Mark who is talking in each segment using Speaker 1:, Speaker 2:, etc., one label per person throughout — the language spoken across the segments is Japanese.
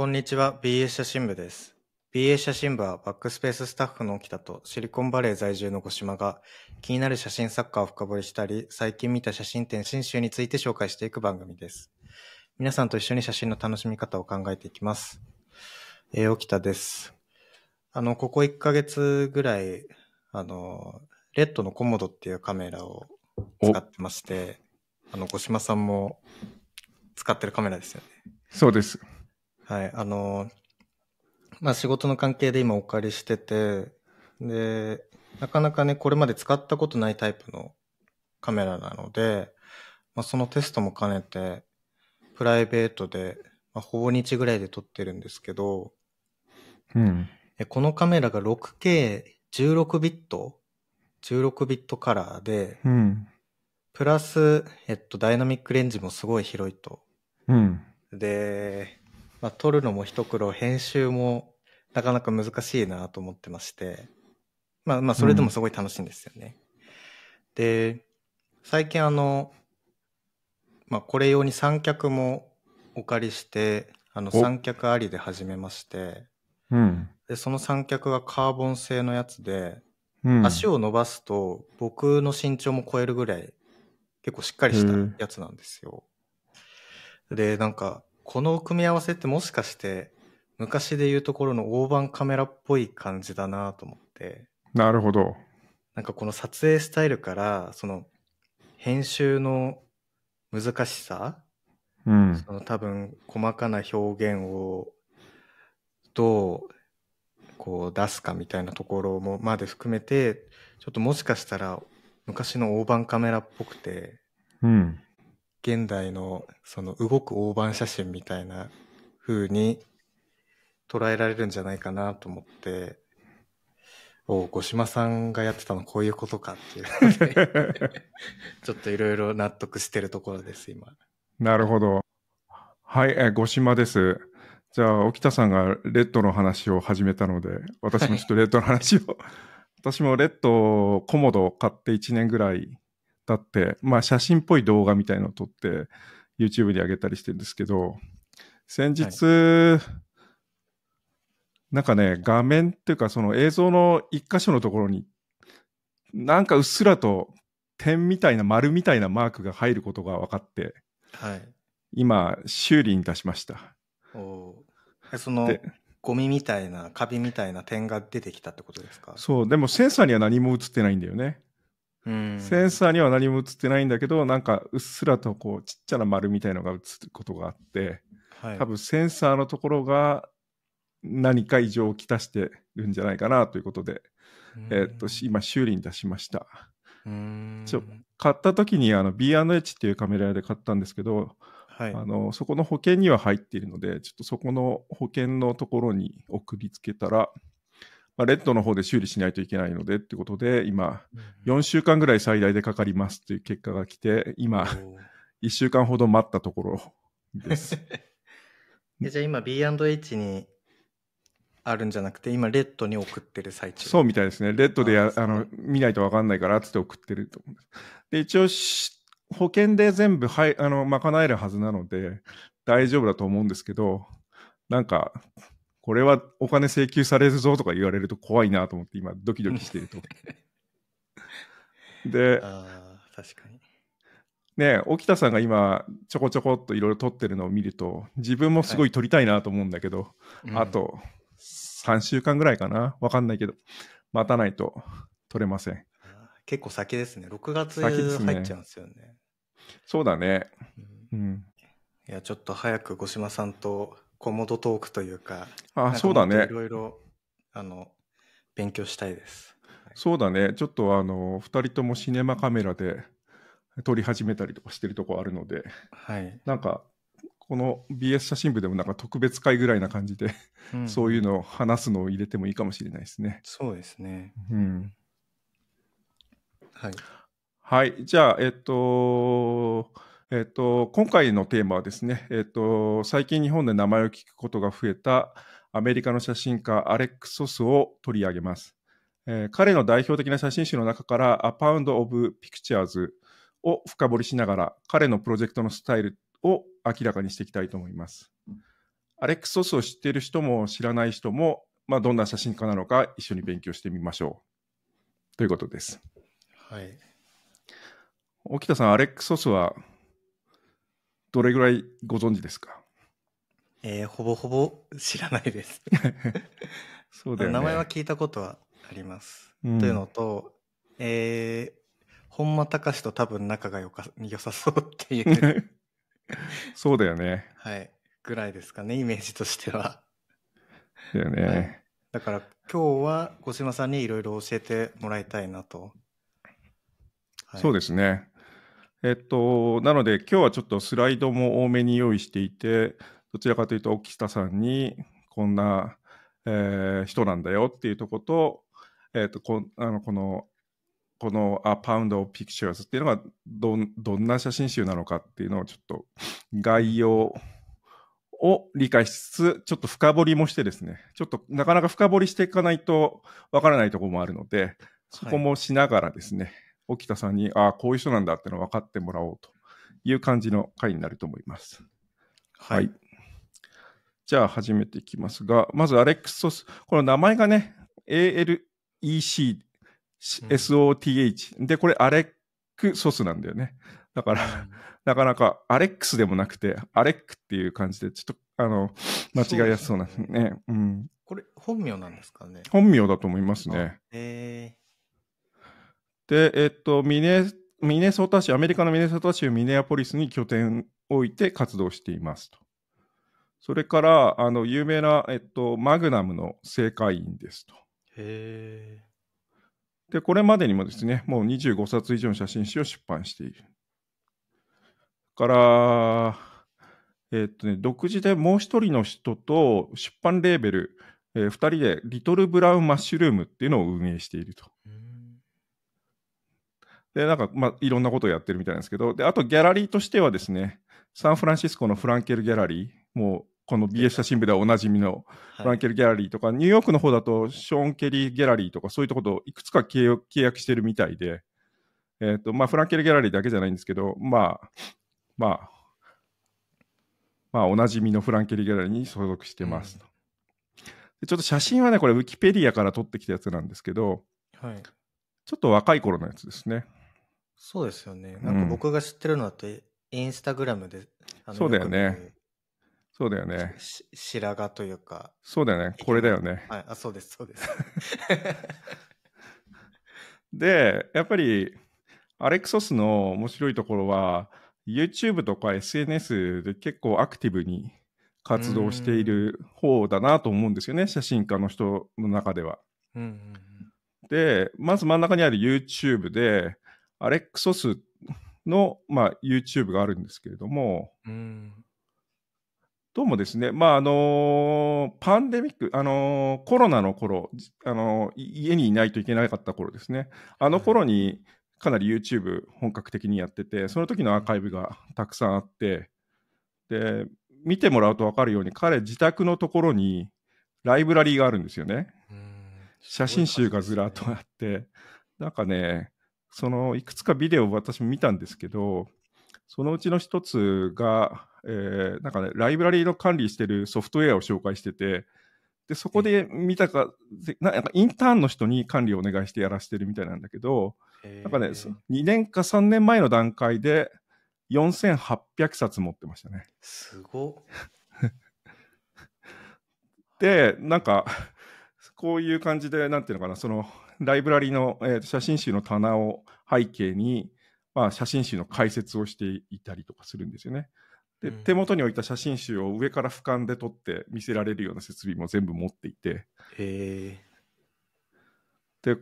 Speaker 1: こんにちは、BA 写真部です。BA 写真部はバックスペーススタッフの沖田とシリコンバレー在住の五島が気になる写真サッカーを深掘りしたり、最近見た写真展新集について紹介していく番組です。皆さんと一緒に写真の楽しみ方を考えていきます。えー、沖田です。あの、ここ1ヶ月ぐらい、あの、レッドのコモドっていうカメラを使ってまして、あの、五島さんも使ってるカメラですよね。そうです。はい、あの、まあ、仕事の関係で今お借りしてて、で、なかなかね、これまで使ったことないタイプのカメラなので、まあ、そのテストも兼ねて、プライベートで、まあ、訪日ぐらいで撮ってるんですけど、うん。このカメラが 6K、16ビット ?16 ビットカラーで、うん。プラス、えっと、ダイナミックレンジもすごい広いと。うん。で、まあ、撮るのも一苦労、編集もなかなか難しいなと思ってまして、まあまあ、それでもすごい楽しいんですよね。うん、で、最近あの、まあ、これ用に三脚もお借りして、あの、三脚ありで始めまして、うん、でその三脚がカーボン製のやつで、うん、足を伸ばすと僕の身長も超えるぐらい結構しっかりしたやつなんですよ。で、なんかこの組み合わせってもしかして昔で言うところの大判カメラっぽい感じだなと思って
Speaker 2: なるほど
Speaker 1: なんかこの撮影スタイルからその編集の難しさ、うん、その多分細かな表現をどうこう出すかみたいなところもまで含めてちょっともしかしたら昔の大判カメラっぽくて、うん、現代のその動く大判写真みたいな風に捉えられるんじゃないかなと思って、お五島さんがやってたのこういうことかっていう ちょっといろいろ納得してるところです今。
Speaker 2: なるほど。はい、え五島です。じゃあ、沖田さんがレッドの話を始めたので、私もちょっとレッドの話を、私もレッドコモド買って1年ぐらいだって、まあ、写真っぽい動画みたいのを撮って、YouTube に上げたりしてるんですけど、先日、はい、なんかね、画面っていうか、その映像の一箇所のところに、なんかうっすらと点みたいな丸みたいなマークが入ることが分かって、はい、今、修理に出しました。
Speaker 1: おそのゴミみたいな、カビみたいな点が出てきたってことですかそ
Speaker 2: う、でもセンサーには何も映ってないんだよね。センサーには何も映ってないんだけど、なんかうっすらとこうちっちゃな丸みたいのが映ることがあって、はい、多分センサーのところが何か異常をきたしてるんじゃないかなということで、えー、っと、今修理に出しました。うんちょ買った時にあの B&H っていうカメラ屋で買ったんですけど、はい、あのそこの保険には入っているので、ちょっとそこの保険のところに送りつけたら、まあ、レッドの方で修理しないといけないのでってことで、今、4週間ぐらい最大でかかりますという結果が来て、今、1週間ほど待ったところで
Speaker 1: す。じゃあ今 B&H にあるんじゃなくて、今、レッドに送ってる最
Speaker 2: 中。そうみたいですね。レッドでやあの見ないと分かんないからって送ってると思うで。一応、保険で全部はいあの賄えるはずなので、大丈夫だと思うんですけど、なんか、俺はお金請求されるぞとか言われると怖いなと思って今ドキドキしてる
Speaker 1: と。で、確かに。
Speaker 2: ね沖田さんが今ちょこちょこっといろいろ撮ってるのを見ると自分もすごい撮りたいなと思うんだけど、はいあと3週間ぐらいかなわかんないけど待たないと撮れません
Speaker 1: 結構先ですね6月入っちゃうんですよね、ね、そうだね、うん、うん、いやちょっと早く五島さんとコモドトークというか、あそうだね。いろいろあの勉強したいです。
Speaker 2: そうだね、ちょっとあの2人ともシネマカメラで撮り始めたりとかしてるとこあるので、はい、なんかこの BS 写真部でもなんか特別会ぐらいな感じで、うん、そういうのを話すのを入れてもいいかもしれないですね。
Speaker 1: そうですね。
Speaker 2: うん。はい。はい。じゃあ、えっと、えっと、今回のテーマはですね、えっと、最近日本で名前を聞くことが増えたアメリカの写真家アレックス・ソスを取り上げます。えー、彼の代表的な写真集の中から「A Pound of Pictures」を深掘りしながら彼のプロジェクトのスタイルを明らかにしていきたいと思います。アレックス・ソスを知っている人も知らない人も、まあ、どんな写真家なのか一緒に勉強してみましょう。ということです。はい。沖田さん、アレックス・ソスはどれぐらいご存知ですか
Speaker 1: えー、ほぼほぼ知らないです そうだよ、ね、名前は聞いたことはあります。うん、というのと、えー、本間隆と多分仲がよか良さそうっていう
Speaker 2: そうだよね。
Speaker 1: はい。ぐらいですかね、イメージとしては。
Speaker 2: だよね、はい。
Speaker 1: だから今日は小島さんにいろいろ教えてもらいたいなと。はい、そうですね。えっと、
Speaker 2: なので今日はちょっとスライドも多めに用意していて、どちらかというと、沖下さんにこんな、えー、人なんだよっていうとこと、えっと、こあのこの、この A Pound of Pictures っていうのがどどんな写真集なのかっていうのをちょっと概要を理解しつつ、ちょっと深掘りもしてですね、ちょっとなかなか深掘りしていかないとわからないところもあるので、そこもしながらですね、はい沖田さんに、ああ、こういう人なんだっての分かってもらおうという感じの回になると思います。はい。はい、じゃあ、始めていきますが、まず、アレックス・ソス、この名前がね、ALEC、SOTH、うん、で、これ、アレック・ソスなんだよね。だから、なかなかアレックスでもなくて、アレックっていう感じで、ちょっとあの間違いやすそうなんですね。うすねうん、こ
Speaker 1: れ、本名なんですか
Speaker 2: ね。本名だと思いますね。えで、えっと、ミネ、ミネソタ州、アメリカのミネソタ州ミネアポリスに拠点を置いて活動していますと。それから、あの、有名な、えっと、マグナムの正会員ですと。
Speaker 1: へ
Speaker 2: で、これまでにもですね、もう25冊以上の写真集を出版している。から、えっとね、独自でもう一人の人と出版レーベル、えー、2人でリトルブラウンマッシュルームっていうのを運営していると。うんで、なんか、まあ、いろんなことをやってるみたいなんですけど、で、あとギャラリーとしてはですね、サンフランシスコのフランケルギャラリー、もう、この BS 写真部ではおなじみのフランケルギャラリーとか、はい、ニューヨークの方だとショーン・ケリーギャラリーとか、そういったことをいくつか契約してるみたいで、えっ、ー、と、まあ、フランケルギャラリーだけじゃないんですけど、まあ、まあ、まあ、おなじみのフランケルギャラリーに所属してますうんちょっと写真はね、これ、ウィキペディアから撮ってきたやつなんですけど、はい、ちょっと若い頃のやつですね。
Speaker 1: そうですよね。なんか僕が知ってるのだと、インスタグラムで、あのそうだよ
Speaker 2: ねそうだよね。
Speaker 1: 白髪というか、
Speaker 2: そうだよね。これだよね。
Speaker 1: はい、あ、そうです、そうです。
Speaker 2: で、やっぱり、アレクソスの面白いところは、YouTube とか SNS で結構アクティブに活動している方だなと思うんですよね、写真家の人の中では。うんうんうんで、まず真ん中にある YouTube で、アレックソスの、まあ、YouTube があるんですけれども、うん、どうもですね、まああのパンデミック、あのコロナの頃、あの家にいないといけなかった頃ですね、あの頃にかなり YouTube 本格的にやってて、その時のアーカイブがたくさんあって、で、見てもらうと分かるように、彼自宅のところにライブラリーがあるんですよね。写真集がずらっとあって、なんかね、そのいくつかビデオを私見たんですけど、そのうちの一つが、えー、なんかね、ライブラリの管理してるソフトウェアを紹介してて、で、そこで見たか、なんかインターンの人に管理をお願いしてやらしてるみたいなんだけど、なんかね、2年か3年前の段階で4800冊持ってましたね。
Speaker 1: すご
Speaker 2: で、なんか、こういう感じで、なんていうのかな、その、ライブラリの、えー、写真集の棚を背景に、まあ、写真集の解説をしていたりとかするんですよね。で、手元に置いた写真集を上から俯瞰で撮って見せられるような設備も全部持っていて。へで、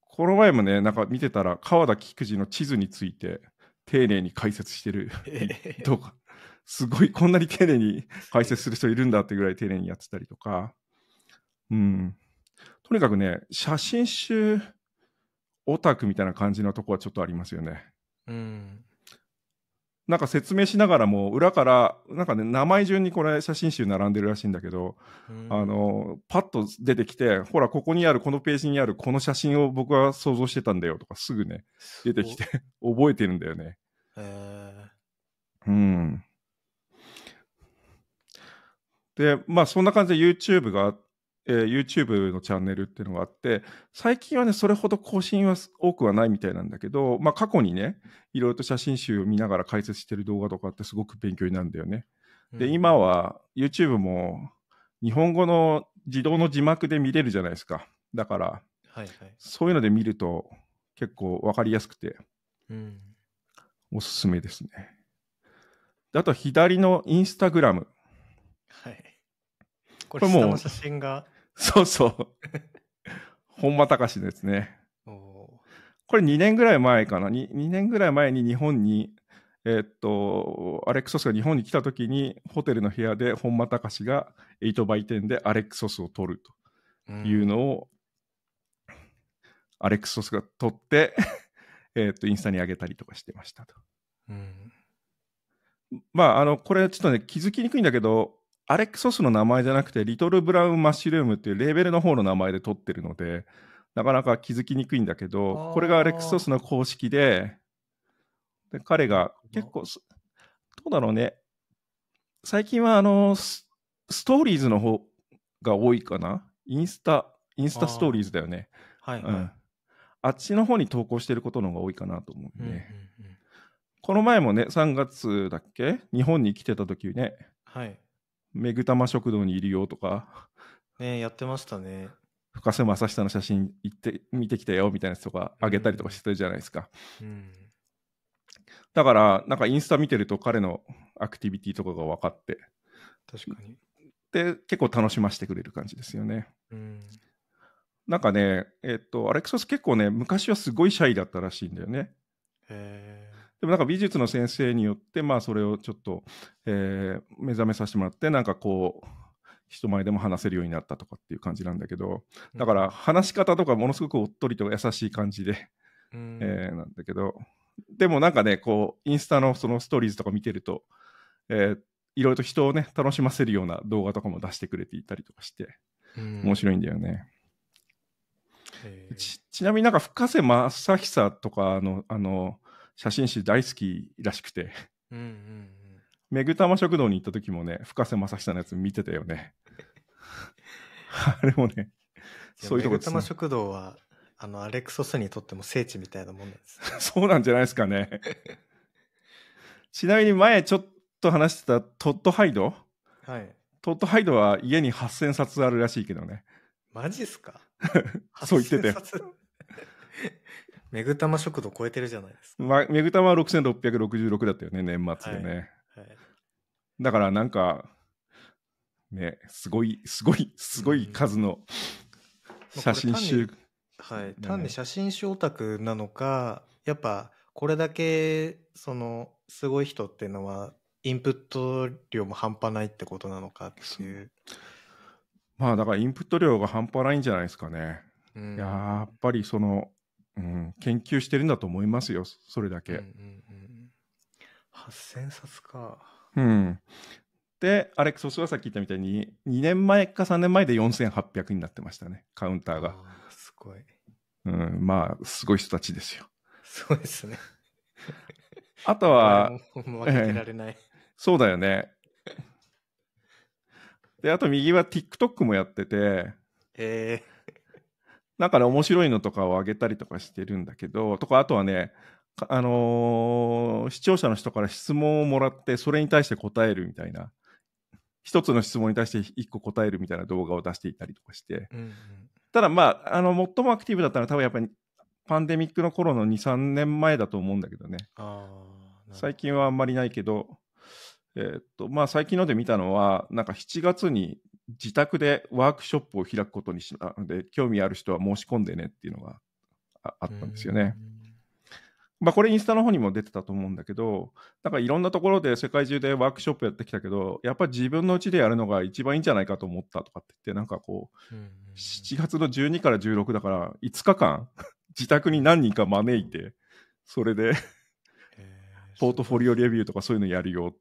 Speaker 2: この前もね、なんか見てたら、川田菊池の地図について丁寧に解説してる とか、すごい、こんなに丁寧に解説する人いるんだってぐらい丁寧にやってたりとか。うん。とにかくね、写真集オタクみたいな感じのとこはちょっとありますよね。うん。なんか説明しながらも裏からなんかね名前順にこれ写真集並んでるらしいんだけど、うん、あのパッと出てきてほらここにあるこのページにあるこの写真を僕は想像してたんだよとかすぐね出てきて覚えてるんだよね。へうん。でまあそんな感じで YouTube があっえー、YouTube のチャンネルっていうのがあって、最近はね、それほど更新は多くはないみたいなんだけど、まあ過去にね、いろいろと写真集を見ながら解説してる動画とかってすごく勉強になるんだよね。うん、で、今は YouTube も日本語の自動の字幕で見れるじゃないですか。だから、はいはい、そういうので見ると結構わかりやすくて、うん、おすすめですね。であと左のインスタグラム。
Speaker 3: はい。
Speaker 1: これも写真が
Speaker 2: そうそう。本間隆ですね。これ2年ぐらい前かな2。2年ぐらい前に日本に、えー、っと、アレックソスが日本に来た時に、ホテルの部屋で本間隆が8倍点でアレックソスを取るというのを、うん、アレックソスが取って えっと、インスタに上げたりとかしてましたと。うん、まあ、あの、これちょっとね、気づきにくいんだけど、アレックソスの名前じゃなくて、リトルブラウンマッシュルームっていうレーベルの方の名前で撮ってるので、なかなか気づきにくいんだけど、これがアレックソスの公式で、で彼が結構、どうだろうね、最近はあのストーリーズの方が多いかな、インスタ、インスタストーリーズだよね。はい、はい、うん。あっちの方に投稿してることの方が多いかなと思うんで、うんうん、この前もね、3月だっけ、日本に来てた時ね、はい、めぐたま食堂にいるよと
Speaker 1: か、ねやってましたね。
Speaker 2: 深瀬正久の写真行って見てきたよみたいなやつとかあげたりとかしてたじゃないですか、うんうん、だからなんかインスタ見てると彼のアクティビティとかが分かって確かにで結構楽しませてくれる感じですよね、うん、なんかねえっ、とアレクソス結構ね昔はすごいシャイだったらしいんだよねへえでもなんか美術の先生によって、まあそれをちょっと、えー、目覚めさせてもらって、なんかこう、人前でも話せるようになったとかっていう感じなんだけど、だから話し方とかものすごくおっとりと優しい感じで、うん、えー、なんだけど、でもなんかね、こう、インスタのそのストーリーズとか見てると、えー、いろいろと人をね、楽しませるような動画とかも出してくれていたりとかして、うん、面白いんだよね。ちちなみになんか深瀬正久とかのあの写真誌大好きらしくてうんうん、うん、めぐたま食堂に行った時もね深瀬正久のやつ見てたよね
Speaker 1: あれもねそういうとこです、めぐたま食堂はあのアレクソスにとっても聖地みたいなもんです
Speaker 2: そうなんじゃないですかねちなみに前ちょっと話してたトッド・ハイド、はい、トッド・ハイドは家に8000冊あるらしいけどね
Speaker 1: マジっすか
Speaker 2: そう言ってた
Speaker 1: よめぐたま食堂超えてるじゃないで
Speaker 2: すか。めぐたまは6666だったよね、年末でね。はい、はい、だからなんか、ね、すごい、すごい、すごい数の
Speaker 1: 写真集。はい、単に写真集オタクなのか、やっぱこれだけそのすごい人っていうのはインプット量も半端ないってことなのかっていう。
Speaker 2: まあだからインプット量が半端ないんじゃないですかね。うん、やっぱりそのうん、研究してるんだと思いますよそれだけ。うんうんうん、
Speaker 1: 8,000冊か。
Speaker 2: うん、でアレックソスはさっき言ったみたいに2年前か3年前で4800になってましたねカウンターが。すごい。うん、まあすごい人たちですよ。すごい
Speaker 3: ですね。あとは、
Speaker 2: そうだよね。で、あと右は TikTok もやってて、えーなんかね、面白いのとかをあげたりとかしてるんだけど、とか、あとはね、あのー、視聴者の人から質問をもらって、それに対して答えるみたいな、一つの質問に対して一個答えるみたいな動画を出していたりとかして、うんうん、ただ、まあ、あの、最もアクティブだったのは多分やっぱり、パンデミックの頃の2、3年前だと思うんだけどね。最近はあんまりないけど、えー、っと、まあ、最近ので見たのは、なんか7月に自宅でワークショップを開くことにしたので、興味ある人は申し込んでねっていうのがあったんですよね。まあ、これインスタの方にも出てたと思うんだけど、なんかいろんなところで世界中でワークショップやってきたけど、やっぱり自分のうちでやるのが一番いいんじゃないかと思ったとかって言って、なんかこう、7月の12から16だから5日間自宅に何人か招いて、それでポートフォリオレビューとかそういうのやるよっ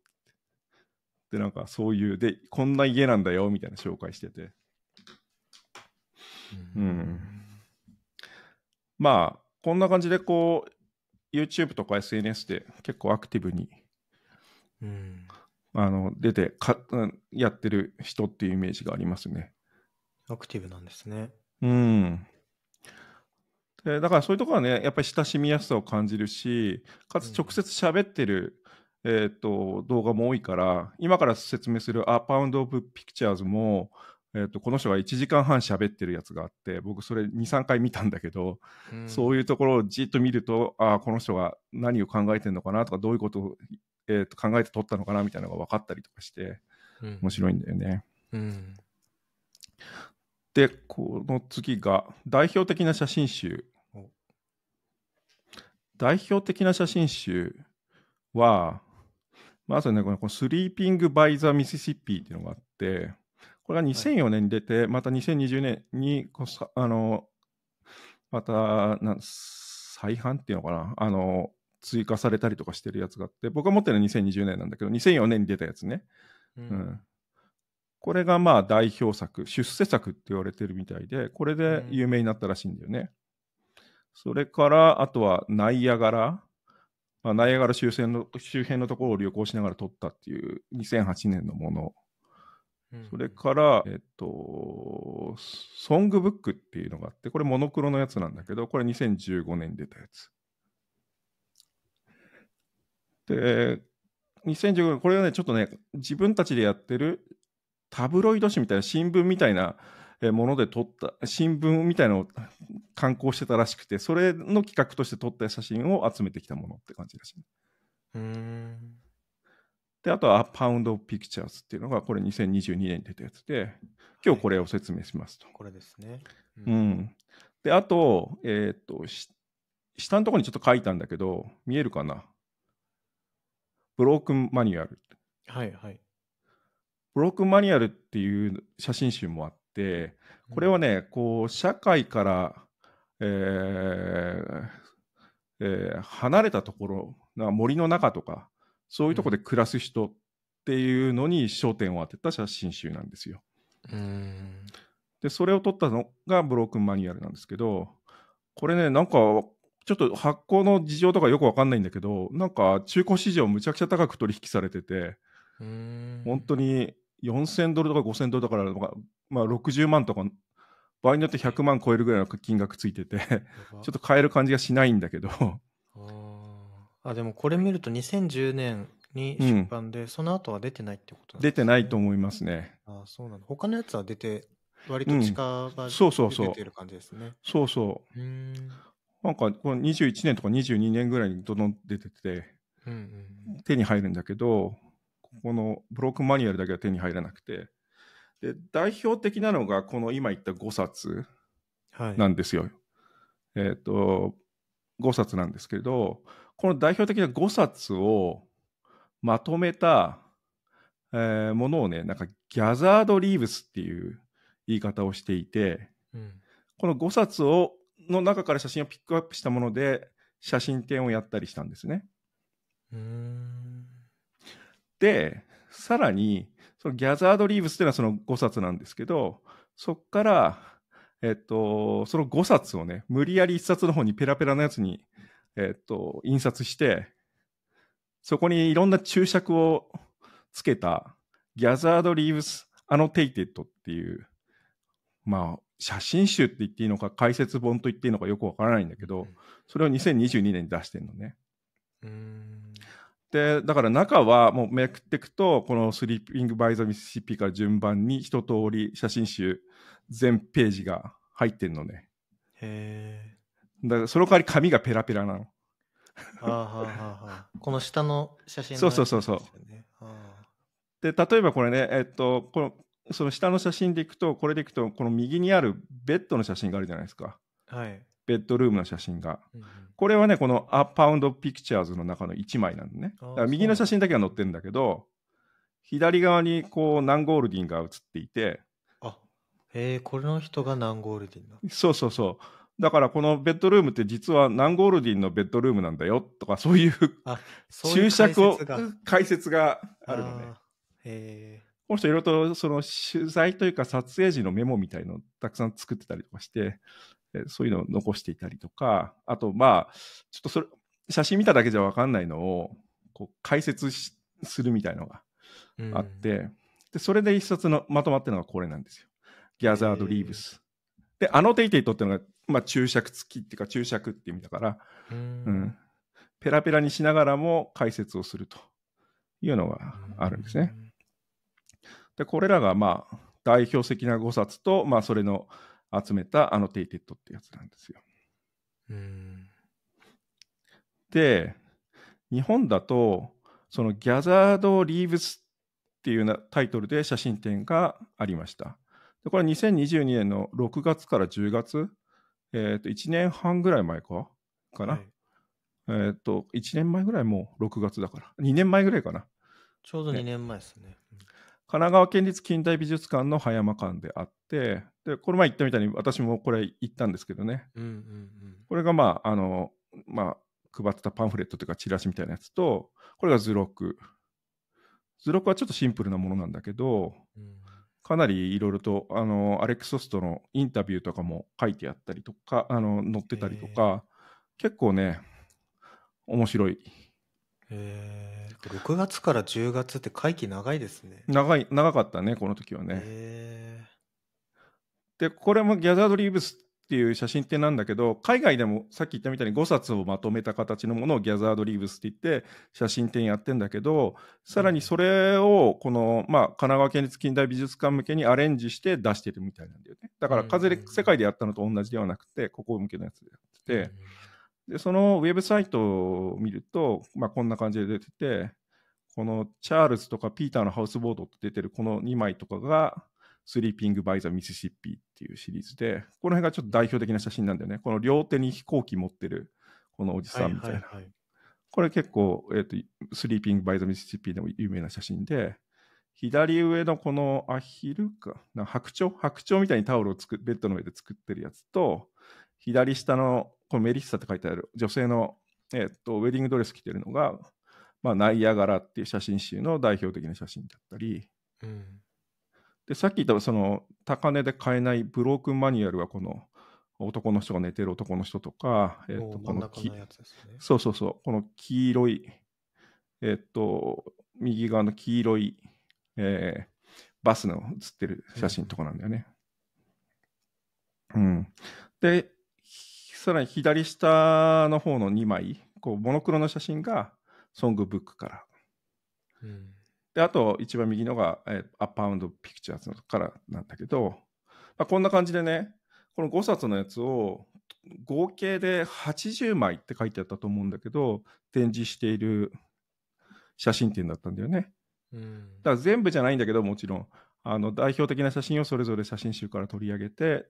Speaker 2: で、なんかそういう、で、こんな家なんだよみたいな紹介してて。うん。うん、まあ、こんな感じでこう、YouTube とか SNS で結構アクティブに、うん、あの出てか、やってる人っていうイメージがあります
Speaker 1: ね。アクティブなんですね。
Speaker 3: うん。
Speaker 1: でだからそ
Speaker 2: ういうところはね、やっぱり親しみやすさを感じるし、かつ直接喋ってるえー、っと、動画も多いから、今から説明するアパウンドオブピクチャーズも、えー、っと、この人が1時間半喋ってるやつがあって、僕それ2、3回見たんだけど、うん、そういうところをじっと見ると、ああ、この人が何を考えてるのかなとか、どういうことを、えー、っと考えて撮ったのかなみたいなのが分かったりとかして、面白いんだよね。うん、うんで、この次が代表的な写真集。代表的な写真集は、まあ、あこのスリーピング・バイ・ザ・ミシシッピーっていうのがあって、これが2004年に出て、はい、また2020年にあの、また再販っていうのかな、あの、追加されたりとかしてるやつがあって、僕が持ってるのは2020年なんだけど、2004年に出たやつね。うん、うん、これがまあ代表作、出世作って言われてるみたいで、これで有名になったらしいんだよね。うん、それから、あとはナイアガラ。まあ、ナイアガラ周辺の周辺のところを旅行しながら撮ったっていう2008年のもの。うん、それから、えっと、ソングブックっていうのがあって、これモノクロのやつなんだけど、これ2015年に出たやつ。で、2015年、これはね、ちょっとね、自分たちでやってるタブロイド紙みたいな新聞みたいなもので撮った新聞みたいなのを刊行してたらしくてそれの企画として撮った写真を集めてきたものって感じらしい。
Speaker 3: うん
Speaker 2: であとは「パウンド・ピクチャーズ」っていうのがこれ2022年に出たやつで今日これを説明しますと。
Speaker 1: はい、これですね。うん、
Speaker 2: うん、であと,、えー、っと下のところにちょっと書いたんだけど見えるかなブロークンマニュアル。はいはい。ブロークンマニュアルっていう写真集もあってこれはねこう社会から、えーえー、離れたところな森の中とかそういうとこで暮らす人っていうのに焦点を当てた写真集なんですよ。
Speaker 3: うん
Speaker 2: でそれを撮ったのがブロークンマニュアルなんですけどこれねなんかちょっと発行の事情とかよくわかんないんだけどなんか中古市場むちゃくちゃ高く取引されてて
Speaker 3: 本
Speaker 2: 当に4000ドルとか5000ドルだかまあ、60万とか、場合によって100万超えるぐらいの金額ついててちょっと買える感じがしないんだけど
Speaker 1: あでもこれ見ると2010年に出版で、うん、その後は出てないってこ
Speaker 2: となんです、ね、出てないと思いますね。
Speaker 1: あそうなの他のやつは出て、割と近場でう出てる感じですね。そうそううんな
Speaker 2: んかこの21年とか22年ぐらいにどんどん出てて、
Speaker 1: うんう
Speaker 2: ん、手に入るんだけど、このブロックマニュアルだけは手に入らなくて、で代表的なのが、この今言った5冊なんですよ。はい、えっ、ー、と、5冊なんですけど、この代表的な5冊をまとめた、えー、ものをね、なんかギャザードリーブスっていう言い方をしていて、うん、この5冊をの中から写真をピックアップしたもので写真展をやったりしたんですね。
Speaker 3: うん
Speaker 2: でさらにそのギャザードリーブスっていうのはその5冊なんですけどそこからえっと、その5冊をね、無理やり1冊の方にペラペラのやつに、えっと、印刷して、そこにいろんな注釈をつけた、ギャザードリーブスアノテイテッドっていう、まあ、写真集って言っていいのか、解説本と言っていいのかよくわからないんだけど、それを2022年に出してるのね。うんで、だから中はもうめくっていくと、このスリーピングバイザミシシッピから順番に一通り写真集全ページが入ってんのね。
Speaker 1: へえ。
Speaker 2: だからその代わり紙がペラペラなの。
Speaker 1: あはーはーはこの下の写真の、ね、そうそうそうそ
Speaker 2: う。で、例えばこれね、えっと、この、その下の写真でいくと、これでいくと、この右にあるベッドの写真があるじゃないですか。はい。ベッドルームの写真が、うん、これはねこの「アパウンドピクチャーズの中の1枚なんでねだから右の写真だけが載ってるんだけど左側にこうナンゴールディンが写っていて
Speaker 1: あへえこの人がナンゴールディンの
Speaker 2: そうそうそうだからこのベッドルームって実はナンゴールディンのベッドルームなんだよとかそういう注釈を解説があるのねこの人いろいろとその取材というか撮影時のメモみたいのをたくさん作ってたりとかしてそういうのを残していたりとか、あと、まあ、ちょっとそれ、写真見ただけじゃ分かんないのを、こう、解説するみたいのがあって、うん、で、それで一冊のまとまってるのがこれなんですよ。ギャザード・リーブス。で、アノテイテイトっていうのが、まあ、注釈付きっていうか、注釈っていう意味だから、うん、うん、ペラペラにしながらも解説をするというのがあるんですね。で、これらが、まあ、代表的な5冊と、まあ、それの、集めたアノテイテッドってやつなんですよ。
Speaker 3: うん
Speaker 2: で、日本だと、そのギャザード・リーブスっていうなタイトルで写真展がありました。でこれ2022年の6月から10月、えー、と1年半ぐらい前かかな。はい、えっ、ー、と、1年前ぐらいもう6月だから。2年前ぐらいかな。
Speaker 1: ちょうど2年前ですね。ね
Speaker 2: 神奈川県立近代美術館の葉山館であって、で、この前言ったみたいに私もこれ言ったんですけどね。うんうんうん、これがまあ、あの、まあ、配ってたパンフレットというかチラシみたいなやつと、これが図録。図録はちょっとシンプルなものなんだけど、うん、かなりいろいろと、あの、アレックス・ソストのインタビューとかも書いてあったりとか、あの、載ってたりとか、結構ね、面白い。
Speaker 1: へ6月から10月って会期長いですね。
Speaker 2: 長い、長かったね、この時はね。へーでこれもギャザードリーブスっていう写真展なんだけど海外でもさっき言ったみたいに5冊をまとめた形のものをギャザードリーブスって言って写真展やってんだけどさらにそれをこの、まあ、神奈川県立近代美術館向けにアレンジして出してるみたいなんだよねだから風で世界でやったのと同じではなくてここ向けのやつでやっててでそのウェブサイトを見ると、まあ、こんな感じで出ててこのチャールズとかピーターのハウスボードって出てるこの2枚とかがスリーピング・バイ・ザ・ミシシッピーっていうシリーズで、この辺がちょっと代表的な写真なんだよね。この両手に飛行機持ってるこのおじさんみたいな。はいはいはい、これ結構、えーと、スリーピング・バイ・ザ・ミシシッピーでも有名な写真で、左上のこのアヒルかな、白鳥白鳥みたいにタオルをベッドの上で作ってるやつと、左下のこメリッサって書いてある女性の、えーとウェディングドレス着てるのが、まあ、ナイアガラっていう写真集の代表的な写真だったり、うんで、さっき言ったその高値で買えないブロークンマニュアルはこの男の人が寝てる男の人とか、えっ、ー、と、この、ね、そうそうそう、この黄色い、えっ、ー、と、右側の黄色い、えー、バスの写ってる写真とかなんだよね。うん、うん。で、さらに左下の方の2枚、こう、モノクロの写真が、ソングブックから。うん、で、あと一番右のが、えー、アッパウンドピクチャーズのとこからなんだけど、まあ、こんな感じでね、この5冊のやつを合計で80枚って書いてあったと思うんだけど、展示している写真展だったんだよね。うん、だから全部じゃないんだけど、もちろん、あの代表的な写真をそれぞれ写真集から取り上げて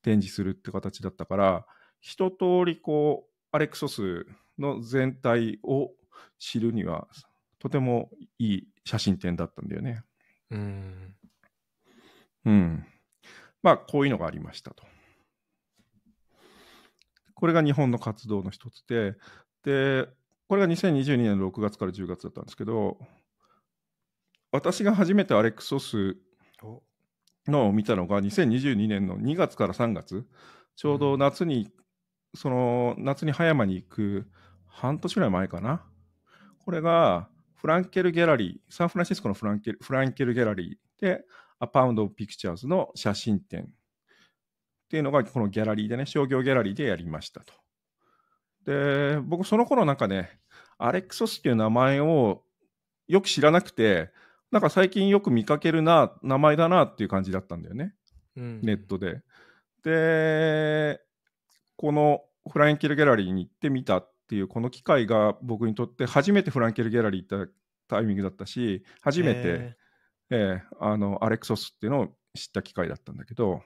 Speaker 2: 展示するって形だったから、一通りこう、アレクソスの全体を知るにはとてもいい写真展だったんだよね。うん。うん。まあ、こういうのがありましたと。これが日本の活動の一つで、で、これが2022年の6月から10月だったんですけど、私が初めてアレクソスのを見たのが2022年の2月から3月、ちょうど夏に、その夏に葉山に行く半年ぐらい前かな。これが、フランケルギャラリー、サンフランシスコのフランケルフランケルギャラリーで、アパウンドピクチャーズの写真展っていうのが、このギャラリーでね、商業ギャラリーでやりましたと。で、僕、その頃なんかね、アレクソスっていう名前をよく知らなくて、なんか最近よく見かけるな、名前だなっていう感じだったんだよね。うん、ネットで。で、このフランケルギャラリーに行ってみたっっていうこの機会が僕にとって初めてフランケル・ギャラリー行ったタイミングだったし初めて、えー、えー、あのアレクソスっていうのを知った機会だったんだけど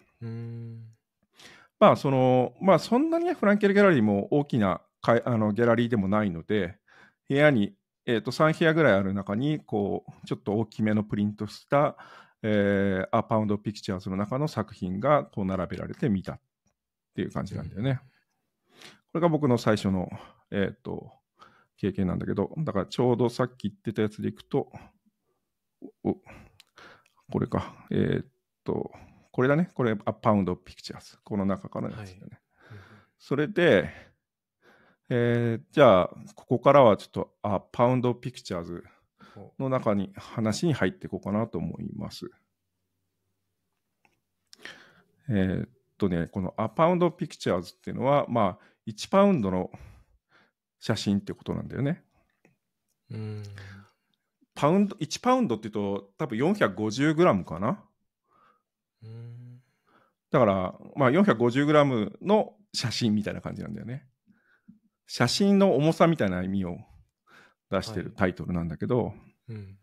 Speaker 2: まあそのまあそんなに、フランケル・ギャラリーも大きなかあのギャラリーでもないので部屋に、えー、と3部屋ぐらいある中にこうちょっと大きめのプリントした、えー、アパウンド・ピクチャーズの中の作品がこう並べられて見たっていう感じなんだよね。これが僕の最初の、えっ、ー、と、経験なんだけど、だからちょうどさっき言ってたやつでいくと、お、これか。えっ、ー、と、これだね。これ、アパウンドピクチャーズ。この中からのやつだね。はい、それで、えー、じゃあ、ここからはちょっと、アパウンドピクチャーズの中に、話に入っていこうかなと思います。えー、っとね、このアパウンドピクチャーズっていうのは、まあ、1パウンドの写真ってことなんだよね。うんパウンド1パウンドっていうと多分 450g かな。うんだから、まあ、450g の写真みたいな感じなんだよね。写真の重さみたいな意味を出してるタイトルなんだけど、はい、うん、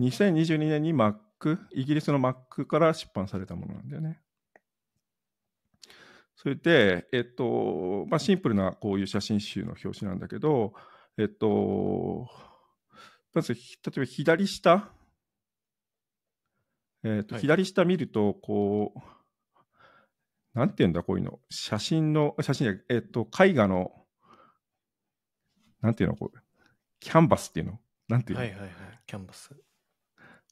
Speaker 2: 2022年に Mac イギリスの Mac から出版されたものなんだよね。それで、えっとまあ、シンプルなこういう写真集の表紙なんだけど、えっと、まず例えば左下、えっと、はい、左下見るとこう、なんていうんだこういうの写真の写真じえっと、絵画のなんていうのこうキャンバスっていうのなんていうの、はいはいは
Speaker 1: い、キャンバス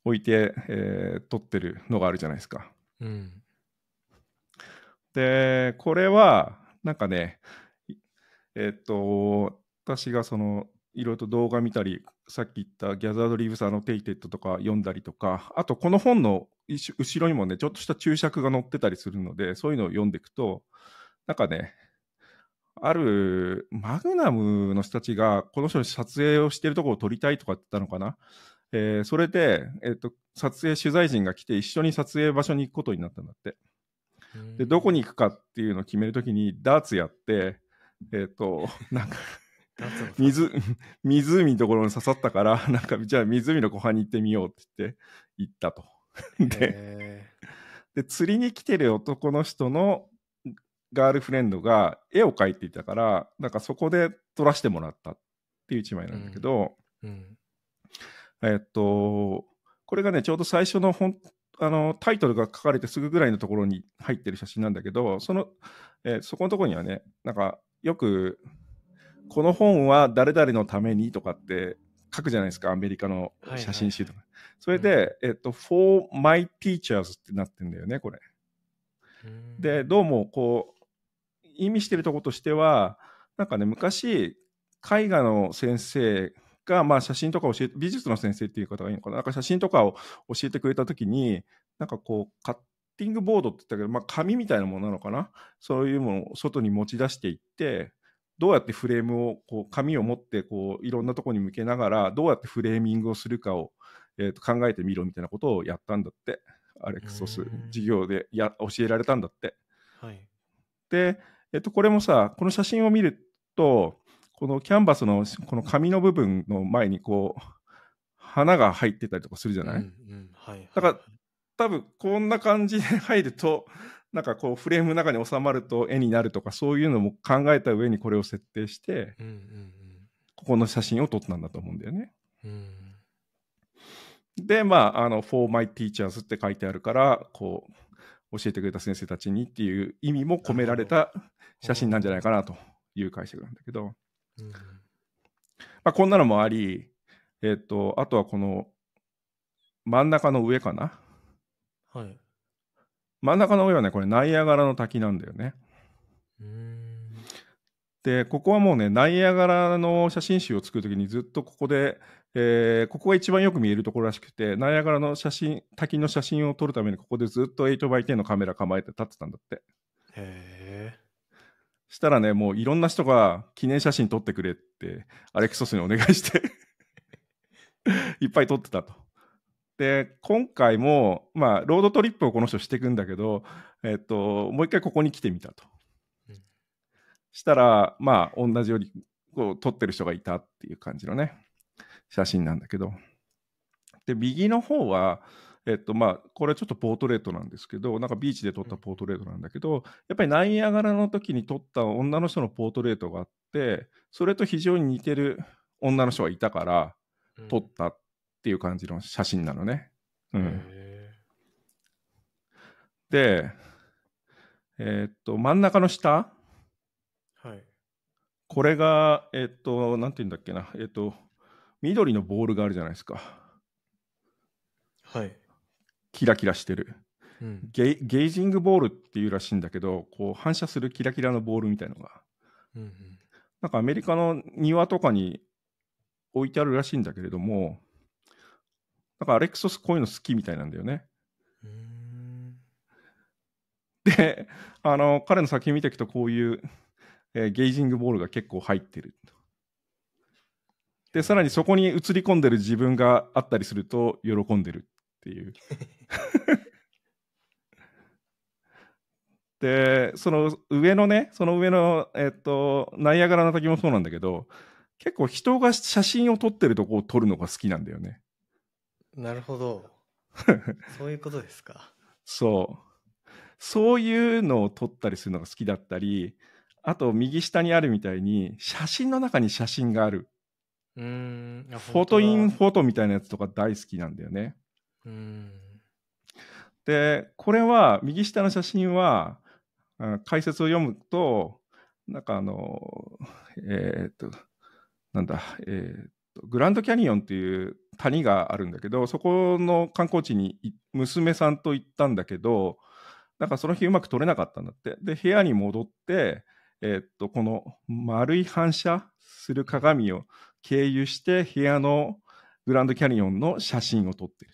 Speaker 2: 置いて、えー、撮ってるのがあるじゃないですか。うんで、これは、なんかね、えっと、私がその、いろいろと動画見たり、さっき言ったギャザードリーブス・んノテイテッドとか読んだりとか、あとこの本の後ろにもね、ちょっとした注釈が載ってたりするので、そういうのを読んでいくと、なんかね、あるマグナムの人たちが、この人に撮影をしてるところを撮りたいとかって言ったのかな。えー、それで、えっ、と、撮影取材陣が来て、一緒に撮影場所に行くことになったんだって。でどこに行くかっていうのを決めるときにダーツやってえっ、ー、となんか湖のところに刺さったから なんかじゃあ湖の湖畔に行ってみようって言って行ったと。でで釣りに来てる男の人のガールフレンドが絵を描いていたからなんかそこで撮らせてもらったっていう一枚なんだけど、うんうん、えっとこれがねちょうど最初の本あのタイトルが書かれてすぐぐらいのところに入ってる写真なんだけど、その、えー、そこのところにはね、なんかよく、この本は誰々のためにとかって書くじゃないですか、アメリカの写真集とか。はいはい、それで、うん、えっと、for my teachers ってなってんだよね、これ。で、どうもこう、意味してるとことしては、なんかね、昔、絵画の先生が、まあ、写真とか教え美術の先生っていう方がいいのかななんか写真とかを教えてくれた時になんかこうカッティングボードって言ったけど、まあ、紙みたいなものなのかなそういうものを外に持ち出していってどうやってフレームをこう紙を持ってこういろんなとこに向けながらどうやってフレーミングをするかを、えー、と考えてみろみたいなことをやったんだってアレクソス授業でや教えられたんだって。はい、で、えっと、これもさこの写真を見るとこのキャンバスのこの紙の部分の前にこう花が入ってたりとかするじゃない、はいだから多分こんな感じで入るとなんかこうフレームの中に収まると絵になるとかそういうのも考えた上にこれを設定して、ここの写真を撮ったんだと思うんだよね。うん、でまああの「for my teachers」って書いてあるからこう教えてくれた先生たちにっていう意味も込められた写真なんじゃないかなという解釈なんだけど。うんまあ、こんなのもあり、えー、っと、あとはこの真ん中の上かな。はい。真ん中の上はね、これナイアガラの滝なんだよね。で、ここはもうね、ナイアガラの写真集を作るときにずっとここで、えー、ここが一番よく見えるところらしくて、ナイアガラの写真、滝の写真を撮るためにここでずっと 8x10 のカメラ構えて立ってたんだって。
Speaker 3: へえ。
Speaker 2: したらね、もういろんな人が記念写真撮ってくれって、アレクソスにお願いして いっぱい撮ってたと。で、今回も、まあ、ロードトリップをこの人していくんだけど、えっと、もう一回ここに来てみたと。したら、まあ、同じようにこう撮ってる人がいたっていう感じのね、写真なんだけど。で、右の方は、えっとまあ、これちょっとポートレートなんですけど、なんかビーチで撮ったポートレートなんだけど、やっぱりナイアガラの時に撮った女の人のポートレートがあって、それと非常に似てる女の人がいたから、撮ったっていう感じの写真なのね。うん、で、えー、っと、真ん中の下、はい、これが、えー、っと、なんて言うんだっけな、えー、っと、緑のボールがあるじゃないですか。はい。キラキラしてる、うん、ゲゲージングボールっていうらしいんだけどこう反射するキラキラのボールみたいのが、うんうん、なんかアメリカの庭とかに置いてあるらしいんだけれどもなんかアレクソスこういうの好きみたいなんだよね。であの彼の作品見ていくとこういう、えー、ゲージングボールが結構入ってるでさらにそこに映り込んでる自分があったりすると喜んでるっていう。で、その上のね、その上の、えっと、ナイアガラの滝もそうなんだけど、結構人が写真を撮ってるとこを撮るのが好きなんだよね。
Speaker 1: なるほど。そういうことですか。
Speaker 2: そう。そういうのを撮ったりするのが好きだったり、あと右下にあるみたいに、写真の中に写真がある。
Speaker 3: うん。フォトイン
Speaker 2: フォトみたいなやつとか大好きなんだよね。でこれは右下の写真は解説を読むとなんかあのえー、っとなんだえー、っとグランドキャニオンっていう谷があるんだけどそこの観光地に娘さんと行ったんだけどなんかその日うまく撮れなかったんだってで部屋に戻ってえー、っとこの丸い反射する鏡を経由して部屋のグランドキャニオンの写真を撮ってる。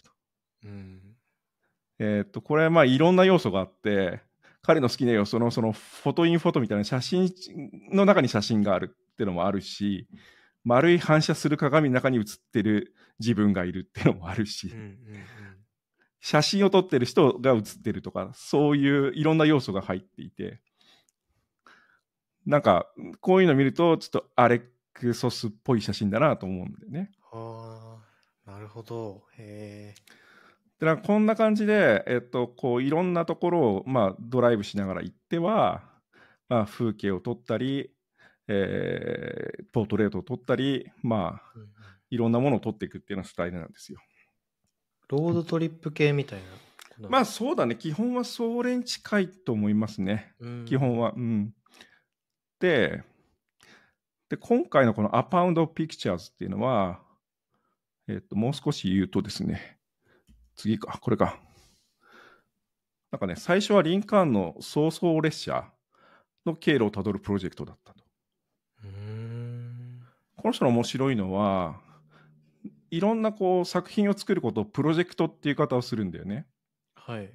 Speaker 2: うん、えっとこれまあいろんな要素があって彼の好きな要素のそのフォトインフォトみたいな写真の中に写真があるっていうのもあるし丸い反射する鏡の中に写ってる自分がいるっていうのもあるし、写真を撮ってる人が写ってるとかそういういろんな要素が入っていてなんかこういうの見るとちょっとアレックソスっぽい写真だなと思うんだ
Speaker 1: よね。はあなるほどへえ。
Speaker 2: でなんかこんな感じで、えっと、こういろんなところを、まあ、ドライブしながら行っては、まあ、風景を撮ったり、えー、ポートレートを撮ったり、まあ、いろんなものを撮っていくっていうのがスタイルなんですよ。
Speaker 1: ロードトリップ系みたい
Speaker 2: な。まあそうだね、基本はそれに近いと思いますね、うん、基本は。うん、でで、今回のこのアパウンドピクチャーズっていうのは、えと、もう少し言うとですね、次か、これか。なんかね、最初はリンカーンの早々列車の経路をたどるプロジェクトだったと。この人の面白いのは、いろんなこう作品を作ることをプロジェクトっていう言い方をするんだよね。はい。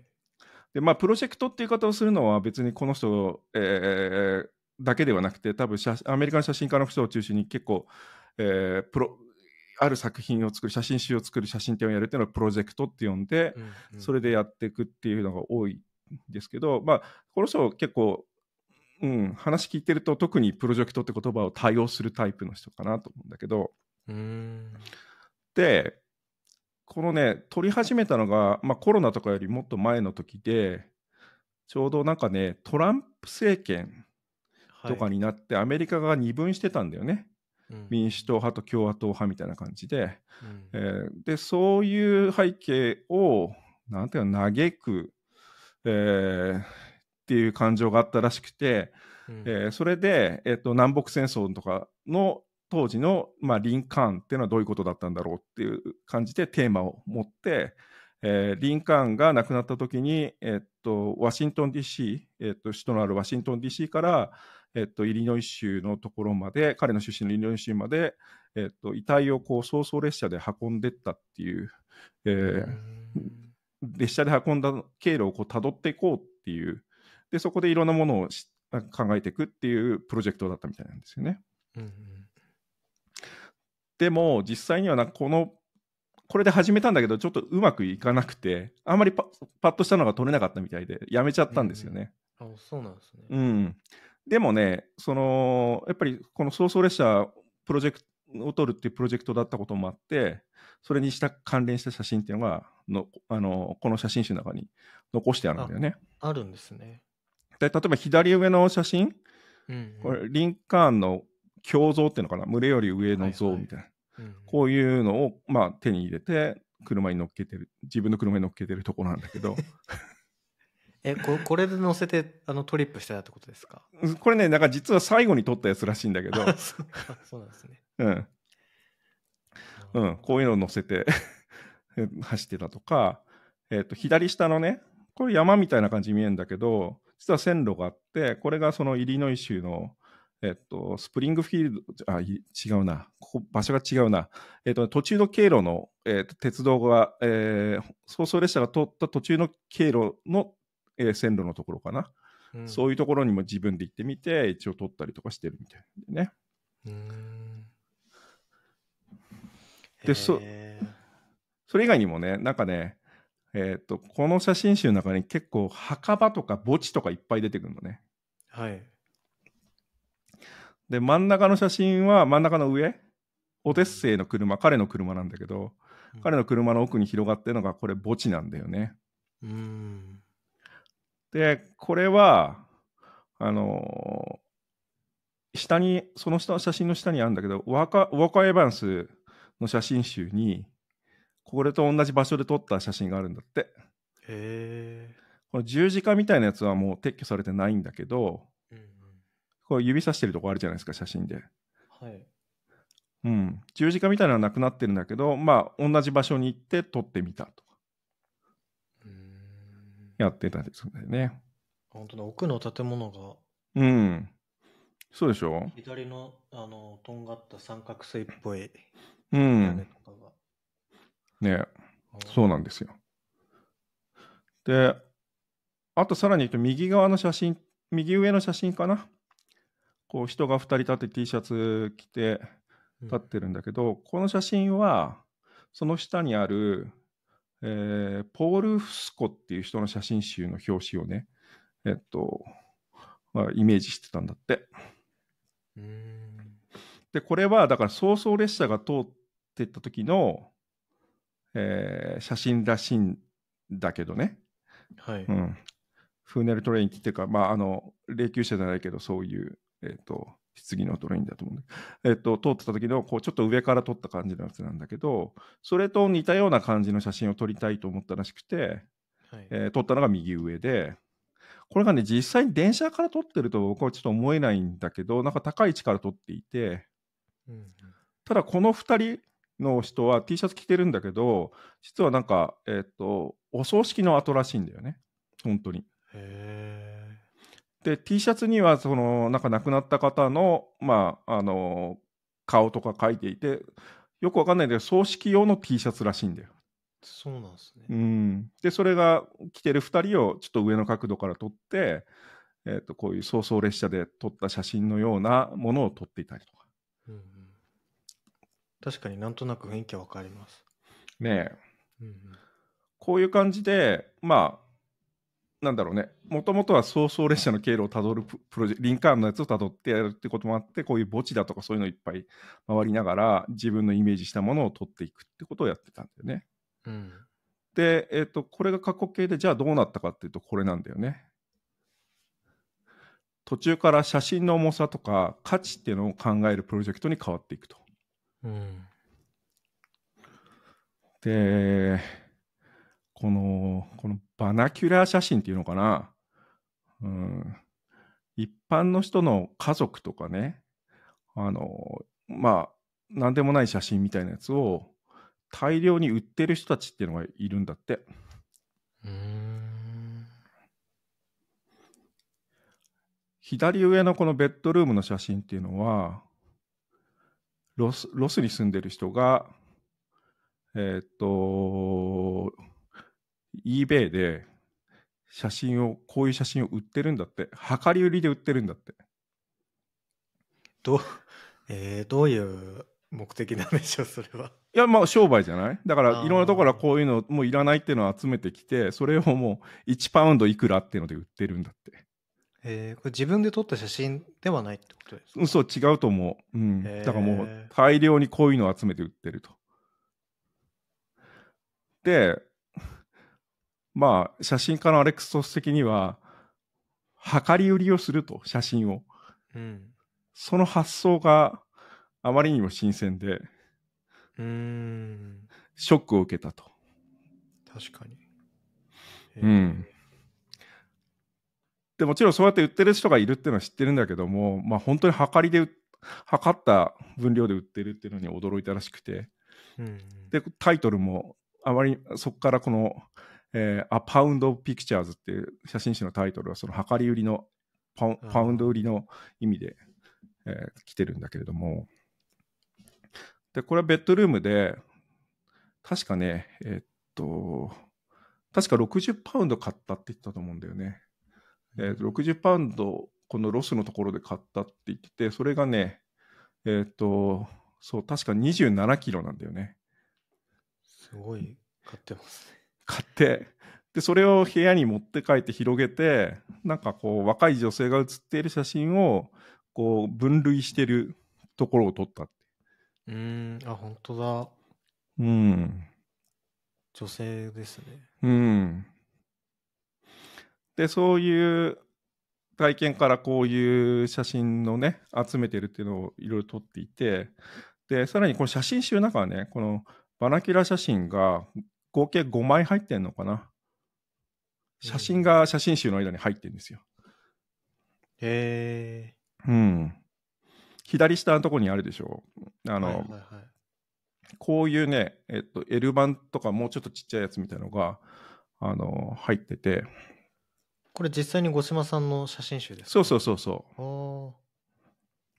Speaker 2: で、まあ、プロジェクトっていう言い方をするのは別にこの人、えー、だけではなくて、多分写アメリカの写真家の人を中心に結構、えー、プロある作品を作る写真集を作る写真展をやるっていうのをプロジェクトって呼んで、うんうん、それでやっていくっていうのが多いんですけど、まあ、この人結構、うん、話聞いてると特にプロジェクトって言葉を多用するタイプの人かなと思うんだけど。でこのね撮り始めたのが、まあ、コロナとかよりもっと前の時でちょうどなんかねトランプ政権とかになって、アメリカが二分してたんだよね。民主党派と共和党派みたいな感じで、うんえー、でそういう背景をなんていうの嘆く、えー、っていう感情があったらしくて、うん、えー、それで、えーと、南北戦争とかの当時の、まあ、リンカーンっていうのはどういうことだったんだろうっていう感じでテーマを持って、えー、リンカーンが亡くなった時に、えーと、ワシントン DC、えーと首都のあるワシントン DC から、えっと、イリノイ州のところまで、彼の出身のイリノイ州まで、えっと、遺体をこう、早々列車で運んでったっていう、えー、列車で運んだ経路をこう、辿っていこうっていう、で、そこでいろんなものを考えていくっていうプロジェクトだったみたいなんですよね。うんうん、でも、実際にはな、この、これで始めたんだけど、ちょっとうまくいかなくて、あんまりパッとしたのが取れなかったみたいで、やめちゃったんですよね。
Speaker 3: うんうん、あそうなんですね。
Speaker 2: うん。でもね、そのやっぱりこの早々列車プロジェクトを撮るっていうプロジェクトだったこともあって、それにした関連した写真っていうのがのあの、この写真集の中に残してあるんだよね。
Speaker 1: あるんですね
Speaker 2: で。例えば左上の写真、うんうん、これリンカーンの胸像っていうのかな、群れより上の像みたいな、こういうのを、まあ、手に入れて、車に乗っけてる、自分の車に乗っけてるとこなんだけど。
Speaker 1: えここれで乗せてあのトリップしてたってことですか
Speaker 2: これねんか実は最後に撮ったやつらしいんだけど そうなんですねうんうん、こういうのを乗せて 走ってたとか、えー、と左下のねこれ山みたいな感じに見えるんだけど実は線路があってこれがそのイリノイ州の、えっとスプリングフィールドあ違うなここ場所が違うな、えっと途中の経路の、えっと鉄道が、えー、送送列車が通った途中の経路のえー、線路のところかな、うん、そういうところにも自分で行ってみて一応撮ったりとかしてるみたいでね。でそそれ以外にもねなんかねえーと、とこの写真集の中に結構墓場とか墓地とかいっぱい出てくるのね。はい、で真ん中の写真は真ん中の上オデッセイの車彼の車なんだけど、うん、彼の車の奥に広がってるのがこれ墓地なんだよね。
Speaker 3: うん
Speaker 2: で、これは、あのー、下に、その下写真の下にあるんだけど、ウォー、カー・エヴァンスの写真集に、これと同じ場所で撮った写真があるんだっ
Speaker 1: て。へ
Speaker 2: この十字架みたいなやつはもう撤去されてないんだけど、うんうん、これ指さしてるとこあるじゃないですか、写真で。はい。うん、十字架みたいなのはなくなってるんだけど、まあ、同じ場所に行って撮ってみたと。やってたんですよね。
Speaker 1: 本当だ、奥の建物が。
Speaker 2: うん。そうでしょ
Speaker 1: 左の、あの、とんがった三角錐っぽい。
Speaker 2: うん。ねそうなんですよ。で、あとさらに言うと、右側の写真、右上の写真かな。こう、人が2人立って T シャツ着て立ってるんだけど、うん、この写真は、その下にあるえー、ポール・フスコっていう人の写真集の表紙をね、えっと、まあ、イメージしてたんだって。で、これはだから早々列車が通ってった時の、えー、写真らしいんだけどね。はい。うん。フーネルトレインっていうか、まあ、あの、霊柩車じゃないけど、そういう、えっ、ー、と、質疑のトレインだと思うんだけど、えっと、通ってた時の、こう、ちょっと上から撮った感じのやつなんだけど、それと似たような感じの写真を撮りたいと思ったらしくて、はい、えー、撮ったのが右上で、これがね、実際に電車から撮ってると僕はちょっと思えないんだけど、なんか高い位置から撮っていて、うん、ただこの2人の人は T シャツ着てるんだけど、実はなんか、えっ、と、お葬式の後らしいんだよね、本当に。へーで T シャツにはそのなんか亡くなった方の,、まあ、あの顔とか書いていてよくわかんないけど葬式用の T シャツらしいんだよ。
Speaker 1: そうなんですね、
Speaker 2: うん、でそれが着てる2人をちょっと上の角度から撮って、えーと、こういう早々列車で撮った写真のようなものを撮っていたりとか。
Speaker 1: うん、うん、確かになんとなく雰囲気は分かり
Speaker 3: ます。ねえ。うん、うん、
Speaker 2: こういう感じでまあなんだろうね、もともとは早々列車の経路をたどるプロジェリンカーンのやつをたどってやるってこともあって、こういう墓地だとかそういうのいっぱい回りながら、自分のイメージしたものを取っていくってことをやってたんだよね。うん、で、えーと、これが過去形で、じゃあどうなったかっていうと、これなんだよね。途中から写真の重さとか価値っていうのを考えるプロジェクトに変わっていくと。うん、で、この、このバナキュラー写真っていうのかな。うん。一般の人の家族とかね、あの、まあ、なんでもない写真みたいなやつを大量に売ってる人たちっていうのがいるんだって。左上のこのベッドルームの写真っていうのは、ロスロスに住んでる人が、えー、っと、eBay で写真を、こういう写真を売ってるんだって。量り売りで売ってるんだって。
Speaker 1: ど、えー、どういう目的なんでしょう、それは。
Speaker 2: いや、まあ商売じゃないだから、いろんなところからこういうのもういらないっていうのを集めてきて、それをもう1パウンドいくらっていうので売ってるんだって。
Speaker 1: えー、これ自分で撮った写真ではないってことで
Speaker 2: すかそう違うと思う、う
Speaker 3: ん、えー、だからもう
Speaker 2: 大量にこういうのを集めて売ってるとでまあ、写真家のアレックス・トス的には、量り売りをすると、写真を。うん、その発想があまりにも新鮮で、うん。ショックを受けたと。確かに。うん。でもちろんそうやって売ってる人がいるっていうのは知ってるんだけども、まあ、本当に量りで測った分量で売ってるっていうのに驚いたらしくて、うん、でタイトルもあまりそこからこのえー、A Pound of Pictures っていう写真集のタイトルはその量り売りのパウパウンド売りの意味で、えー、来てるんだけれどもでこれはベッドルームで確かねえー、っと確か60パウンド買ったって言ったと思うんだよね、えー、60パウンドこのロスのところで買ったって言っててそれがねえっとそう確か27キロなんだよね
Speaker 1: すごい買ってますね
Speaker 2: 買ってでそれを部屋に持って帰って広げてなんかこう若い女性が写っている写真をこう分類してるところを撮ったって
Speaker 1: うんあ本当だうん女性ですね
Speaker 3: うん
Speaker 2: でそういう体験からこういう写真のね集めてるっていうのをいろいろ撮っていてでさらにこの写真集の中はねこのバナキュラ写真が合計5枚入ってんのかな。写真が写真集の間に入ってるんですよ。へえ。うん。左下のとこにあるでしょう。あの、はいはいはい、こういうね、えっと、L 版とかもうちょっとちっちゃいやつみたいのが、あの、入ってて。
Speaker 1: これ実際に五島さんの写真集ですか、ね、そうそうそうそ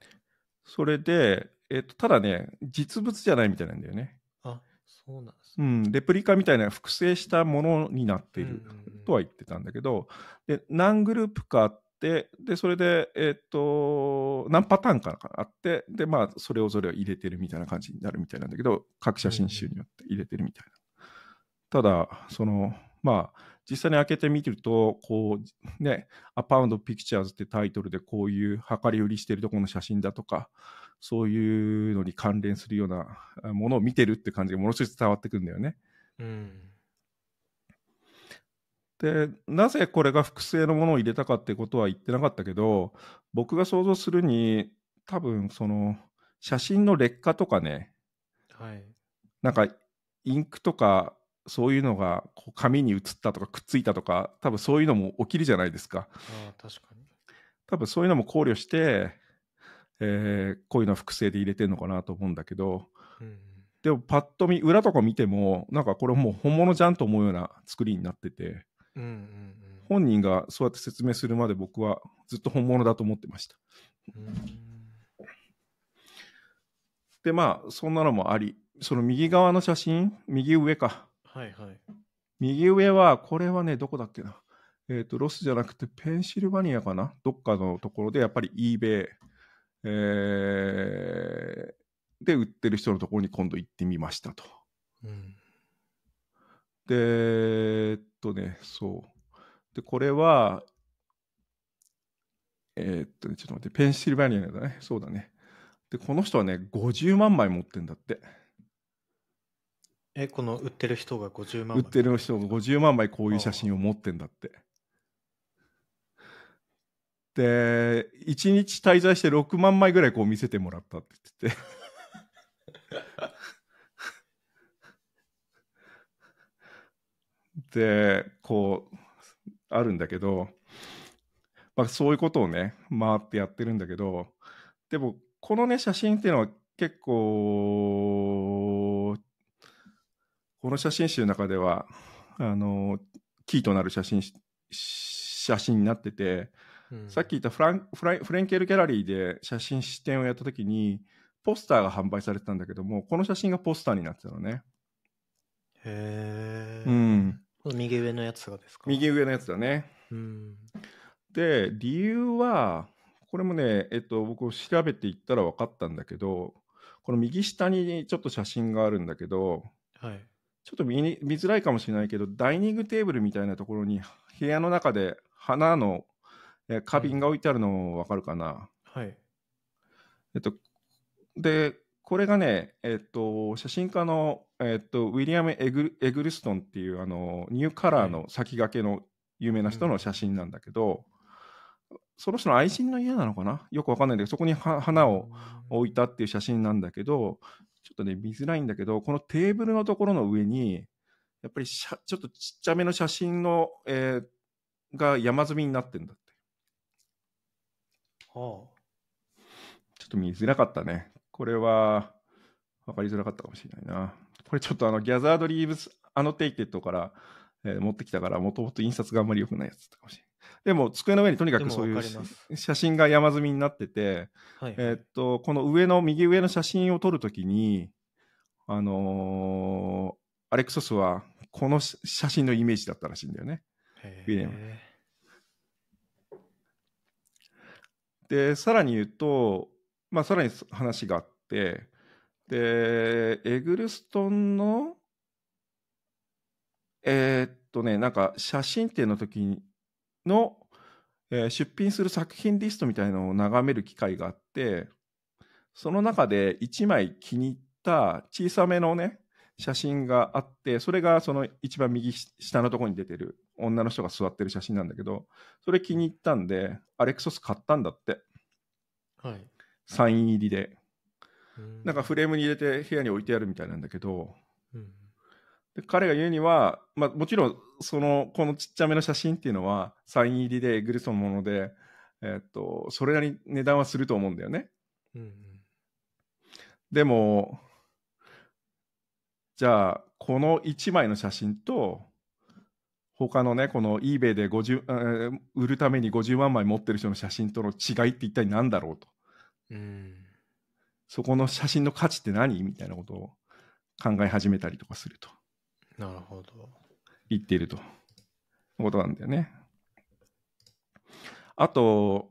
Speaker 2: う。それで、えっと、ただね、実物じゃないみたいなんだよね。そうなんです、ね、うん、レプリカみたいな複製したものになっているとは言ってたんだけど、で何グループかあってでそれで、えーと何パターンかあってで、まあ、それをそれを入れてるみたいな感じになるみたいなんだけど各写真集によって入れてるみたいな。うんうん、ただそのまあ実際に開けてみると、こうね、アパウンドピクチャーズってタイトルでこういう量り売りしてるところの写真だとか、そういうのに関連するようなものを見てるって感じがものすごい伝わってくるんだよね。うん、でなぜこれが複製のものを入れたかってことは言ってなかったけど僕が想像するに多分その写真の劣化とかね、はい、なんかインクとかそういうのがこう紙に写ったとかくっついたとか多分そういうのも起きるじゃないですか。
Speaker 1: あ確かに
Speaker 2: 多分そういうのも考慮してえー、こういうの複製で入れてるのかなと思うんだけど、うん、でもパッと見裏とか見てもなんかこれもう本物じゃんと思うような作りになってて、うんうんうん、本人がそうやって説明するまで僕はずっと本物だと思ってました。うん、でまあそんなのもありその右側の写真右上か。はいはい、右上はこれはねどこだっけな。えっ、ー、とロスじゃなくてペンシルバニアかなどっかのところでやっぱり eBay えで、売ってる人のところに今度行ってみましたと。うん、で、えっとね、そう。で、これは、えー、っと、ね、ちょっと待って、ペンシルバニアだね。そうだね。で、この人はね、50万枚持ってんだって。
Speaker 1: え、この売ってる人が50万枚売っ
Speaker 2: てる人が50万枚こういう写真を持ってんだって。で1日滞在して6万枚ぐらいこう見せてもらったって言ってて でこうあるんだけど、まあ、そういうことをね回ってやってるんだけどでもこのね写真っていうのは結構この写真集の中ではあのキーとなる写真写真になっててうん、さっき言ったフランフラフレンケルギャラリーで写真視点をやった時にポスターが販売されてたんだけどもこの写真がポスターになってたのね
Speaker 1: へ
Speaker 2: え、
Speaker 3: うん、
Speaker 1: 右上のやつがです
Speaker 2: か右上のやつだね、うん、で理由はこれもね、えっと、僕調べていったら分かったんだけどこの右下にちょっと写真があるんだけど、はい、ちょっと見づらいかもしれないけどダイニングテーブルみたいなところに部屋の中で花のえ花瓶が置いてあるの分かるかな、はい。えっと、で、これがね、えっと、写真家の、えっと、ウィリアム・エグエグルストンっていうあのニューカラーの先駆けの有名な人の写真なんだけど、その人の愛人の家なのかなよくわかんないんだけど、そこに花を置いたっていう写真なんだけど、ちょっとね、見づらいんだけど、このテーブルのところの上に、やっぱりちょっとちっちゃめの写真の、えー、が山積みになってるんだっちょっと見づらかったね。これは分かりづらかったかもしれないな。これちょっとあのギャザードリーブスアノテイテッドから、えー、持ってきたから、もともと印刷があんまり良くないやつかもしれない。でも机の上にとにかくそういう写真が山積みになってて、はいえー、っとこの上の右上の写真を撮るときに、あのー、アレクソスはこの写真のイメージだったらしいんだよね。ウィレム。でさらに言うと、まあ、さらに話があってでエグルストンのえー、っとねなんか写真展の時の、えー、出品する作品リストみたいのを眺める機会があってその中で1枚気に入った小さめのね写真があってそれがその一番右下のところに出てる女の人が座ってる写真なんだけど、それ気に入ったんで、アレクソス買ったんだって。はい。サイン入りで。なんかフレームに入れて部屋に置いてあるみたいなんだけど、うん、で彼が言うには、まあ、もちろんそのこのちっちゃめの写真っていうのはサイン入りでエグルソンもので、えー、っとそれなりに値段はすると思うんだよね。うん、うん、でもじゃあこの1枚の写真と他のね、この eBay で50、え売るために50万枚持ってる人の写真との違いって一体何だろうと。うん、そこの写真の価値って何みたいなことを考え始めたりとかすると。
Speaker 1: なるほど。
Speaker 2: 言っていると。ことなんだよね。あと、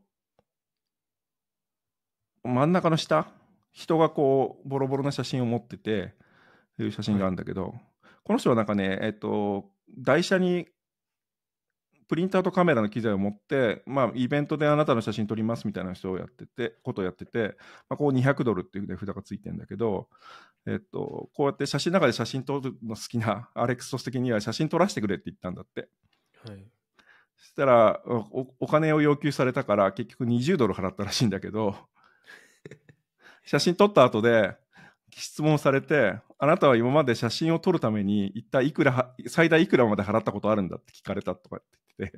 Speaker 2: 真ん中の下、人がこう、ボロボロな写真を持ってて、いう写真があるんだけど、はい、この人はなんかね、えっと、台車にプリンターとカメラの機材を持って、まあ、イベントであなたの写真撮りますみたいな人をやってて、ことをやってて、まあ、こう200ドルっていう札がついてるんだけど、えっと、こうやって写真の中で写真撮るの好きな アレクソス的には写真撮らせてくれって言ったんだって。はい、そしたらお、お金を要求されたから、結局20ドル払ったらしいんだけど、写真撮った後で、質問されて、あなたは今まで写真を撮るために一体いくら、最大いくらまで払ったことあるんだって聞かれたとかってて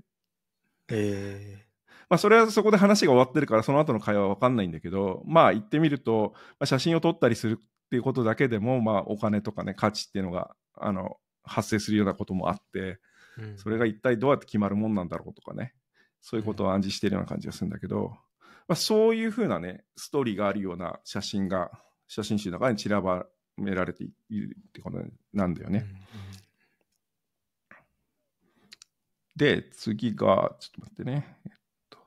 Speaker 2: えーまあ、それはそこで話が終わってるから、その後の会話は分かんないんだけど、まあ、言ってみると、まあ、写真を撮ったりするっていうことだけでも、まあ、お金とかね、価値っていうのが、あの、発生するようなこともあって、うん、それが一体どうやって決まるもんなんだろうとかね、そういうことを暗示してるような感じがするんだけど、うん、まあ、そういうふうなね、ストーリーがあるような写真が、写真集の中に散らばめられているってことなんだよね。うんで、次が、ちょっと待ってね。えっと、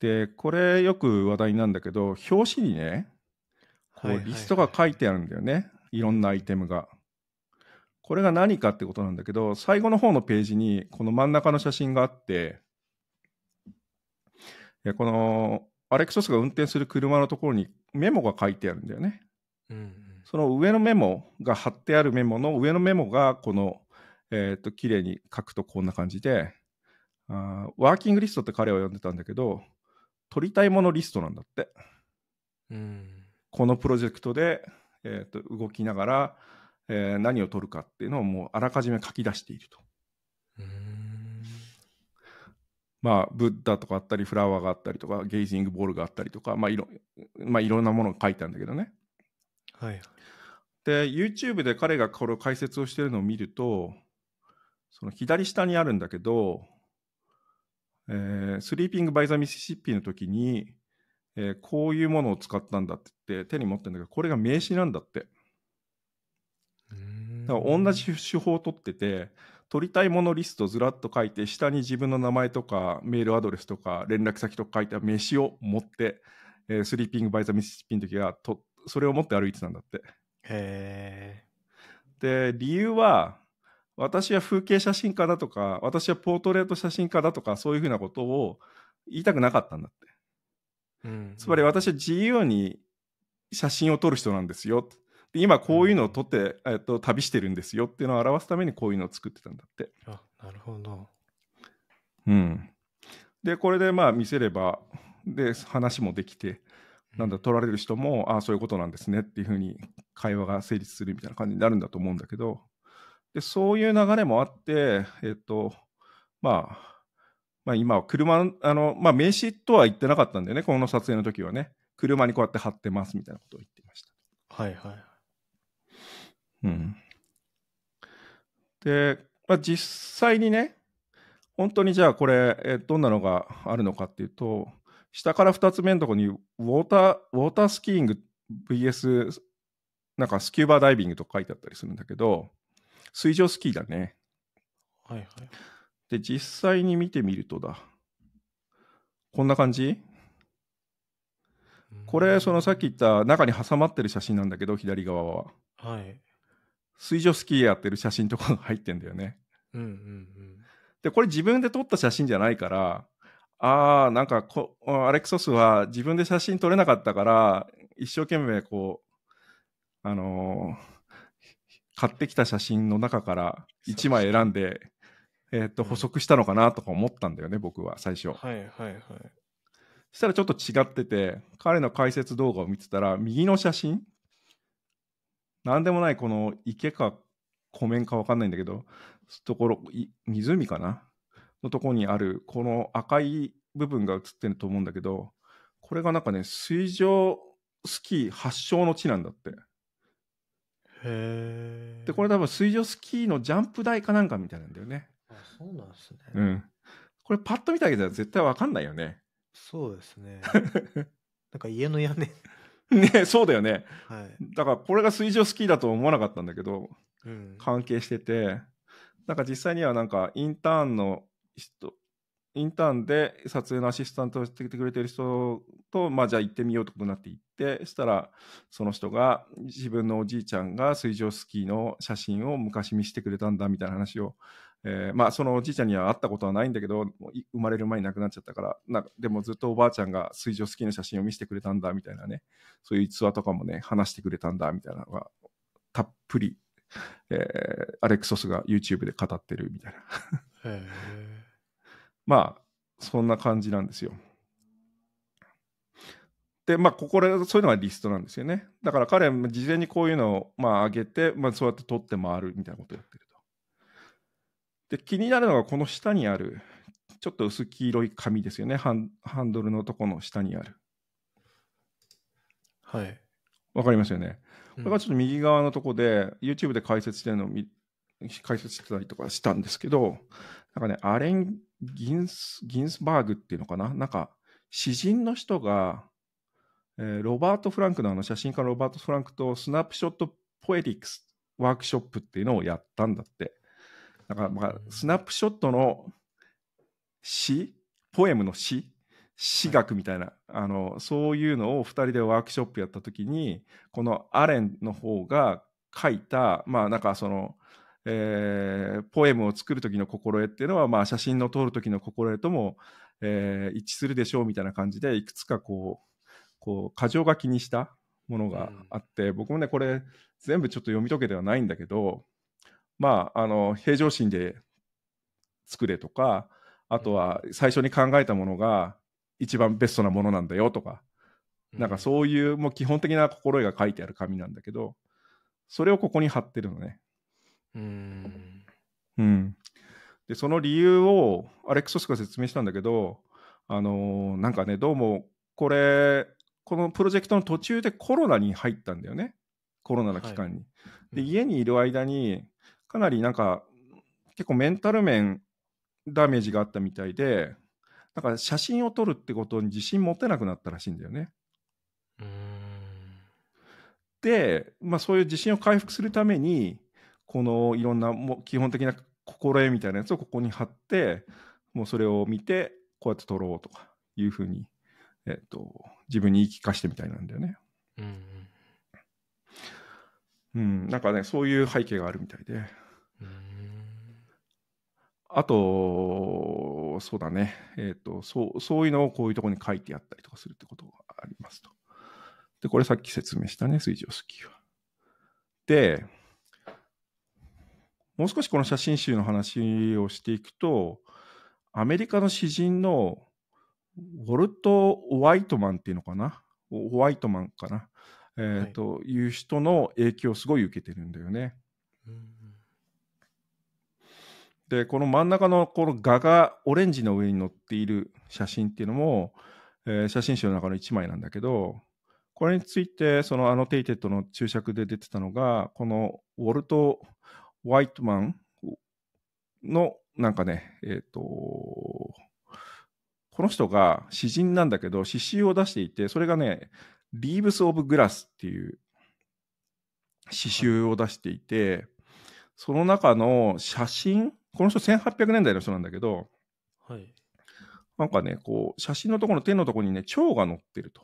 Speaker 2: で、これよく話題なんだけど、表紙にね、こうリストが書いてあるんだよね、はいはいはい。いろんなアイテムが。これが何かってことなんだけど、最後の方のページに、この真ん中の写真があって、このアレクソスが運転する車のところにメモが書いてあるんだよね。うん、うん、その上のメモが貼ってあるメモの上のメモがこのえっ、と、綺麗に書くとこんな感じで、あワーキングリストって彼は呼んでたんだけど、取りたいものリストなんだって。うん、このプロジェクトで、えーと、と動きながら、えー、何を取るかっていうのをもうあらかじめ書き出していると。まあ、ブッダとかあったり、フラワーがあったりとか、ゲイジングボールがあったりとか、まあいろまあ、いろんなものを書いたんだけどね。はい。で、YouTube で彼がこれを解説をしてるのを見ると、その左下にあるんだけど、えー、スリーピング・バイ・ザ・ミシシッピの時に、えー、こういうものを使ったんだって言って手に持ってるんだけど、これが名刺なんだって。だから同じ手法を取ってて、取りたいものリストずらっと書いて、下に自分の名前とかメールアドレスとか連絡先とか書いた名刺を持って、えー、スリーピング・バイ・ザ・ミシシッピの時はと、それを持って歩いてたんだって。
Speaker 1: へ
Speaker 2: え。で、理由は、私は風景写真家だとか、私はポートレート写真家だとか、そういうふうなことを言いたくなかったんだって。うん、つまり私は自由に写真を撮る人なんですよ。で今こういうのを撮って、えっと、旅してるんですよっていうのを表すためにこういうのを作ってたんだって。
Speaker 3: あなるほど。うん。
Speaker 2: で、これでまあ見せれば、で、話もできて、なんだ、撮られる人も、ああ、そういうことなんですねっていうふうに会話が成立するみたいな感じになるんだと思うんだけど、で、そういう流れもあって、えっ、と、まあ、まあ、今は車、あの、まあ、名刺とは言ってなかったんでね、この撮影の時はね、車にこうやって貼ってますみたいなことを言ってまし
Speaker 1: た。はいはい。うん。
Speaker 2: で、まあ、実際にね、本当にじゃあこれ、えどんなのがあるのかっていうと、下から2つ目のところにウォーター、ウォータースキーング VS なんかスキューバダイビングとか書いてあったりするんだけど、水上スキーだね。はいはい。で、実際に見てみるとだ。こんな感じこれ、そのさっき言った中に挟まってる写真なんだけど、左側は。はい。水上スキーやってる写真とかが入ってんだよね。うんうんうん。で、これ自分で撮った写真じゃないから、ああ、なんかこ、アレクソスは自分で写真撮れなかったから、一生懸命こう、あのー買ってきた写真の中から1枚選んで、えー、っと補足したのかなとか思ったんだよね、僕は最初。はいはいはい。したらちょっと違ってて、彼の解説動画を見てたら、右の写真、何でもないこの池か湖面か分かんないんだけど、ところ、湖かなのとこにある、この赤い部分が写ってると思うんだけど、これがなんかね、水上スキー発祥の地なんだって。へでこれ多分水上スキーのジャンプ台かなんかみたいなんだよね。
Speaker 1: あそうなんですね。
Speaker 2: うん。これパッと見たけど絶対わかんないよね。
Speaker 1: そうですね。
Speaker 2: なんか家の屋根ねそうだよね、はい、だからこれが水上スキーだと思わなかったんだけど、うん、関係しててなんか実際にはなんかインターンの人インターンで撮影のアシスタントをしてくれてる人と、まあ、じゃあ行ってみようってことになって行ってそしたらその人が自分のおじいちゃんが水上スキーの写真を昔見せてくれたんだみたいな話を、えー、まあ、そのおじいちゃんには会ったことはないんだけど生まれる前に亡くなっちゃったからなでもずっとおばあちゃんが水上スキーの写真を見せてくれたんだみたいなねそういう逸話とかもね話してくれたんだみたいなのがたっぷり、えー、アレクソスが YouTube で語ってるみたいな まあそんな感じなんですよ。で、まあ、ここら、そういうのがリストなんですよね。だから彼は事前にこういうのを、まあ、上げて、まあ、そうやって取って回るみたいなことをやってると。で、気になるのがこの下にある、ちょっと薄黄色い紙ですよね。ハンハンドルのとこの下にある。はい。わかりますよね。これがちょっと右側のとこで、YouTube で解説してるのを解説してたりとかしたんですけど、なんかね、アレン・ギンスギンスバーグっていうのかななんか、詩人の人が、えー、ロバート・フランクのあの写真家のロバート・フランクとスナップショット・ポエティクスワークショップっていうのをやったんだって。だから、まあ、スナップショットの詩、ポエムの詩、詩学みたいな、はい、あのそういうのを2人でワークショップやった時にこのアレンの方が書いたまあなんかその、えー、ポエムを作る時の心得っていうのは、まあ、写真の撮る時の心得とも、えー、一致するでしょうみたいな感じでいくつかこうこう箇条書きにしたものがあって、うん、僕もねこれ全部ちょっと読み解けではないんだけどまああの平常心で作れとかあとは最初に考えたものが一番ベストなものなんだよとか、うん、なんかそういうもう基本的な心得が書いてある紙なんだけどそれをここに貼ってるのね。う
Speaker 3: ん、うん、
Speaker 2: でその理由をアレックソスが説明したんだけどあのー、なんかねどうもこれこのプロジェクトの途中でコロナに入ったんだよね、コロナの期間に。はい、で、家にいる間に、かなりなんか、結構メンタル面、ダメージがあったみたいで、んか写真を撮るってことに自信持てなくなったらしいんだよね。で、まあ、そういう自信を回復するために、このいろんなも基本的な心得みたいなやつをここに貼って、もうそれを見て、こうやって撮ろうとかいうふうにえっと、自分に言い聞かしてみたいなんだよね。うん、うん、なんかね、そういう背景があるみたいで。あと、そうだね、えっ、ー、とそう、そういうのをこういうところに書いてあったりとかするってことがありますと。で、これさっき説明したね、水上スキーは。で、もう少しこの写真集の話をしていくと、アメリカの詩人のウォルト・ホワイトマンっていうのかなホワイトマンかな、えー、はい、という人の影響をすごい受けてるんだよね。うん、でこの真ん中のこの画がオレンジの上に載っている写真っていうのも、えー、写真集の中の1枚なんだけどこれについてそのアノテイテッドの注釈で出てたのがこのウォルト・ホワイトマンのなんかねえっ、ー、とこの人が詩人なんだけど、詩集を出していて、それがね、リーブス・オブ・グラスっていう詩集を出していて、その中の写真、この人1800年代の人なんだけど、はい、なんかね、こう、写真のところの手のところにね、蝶が載ってると。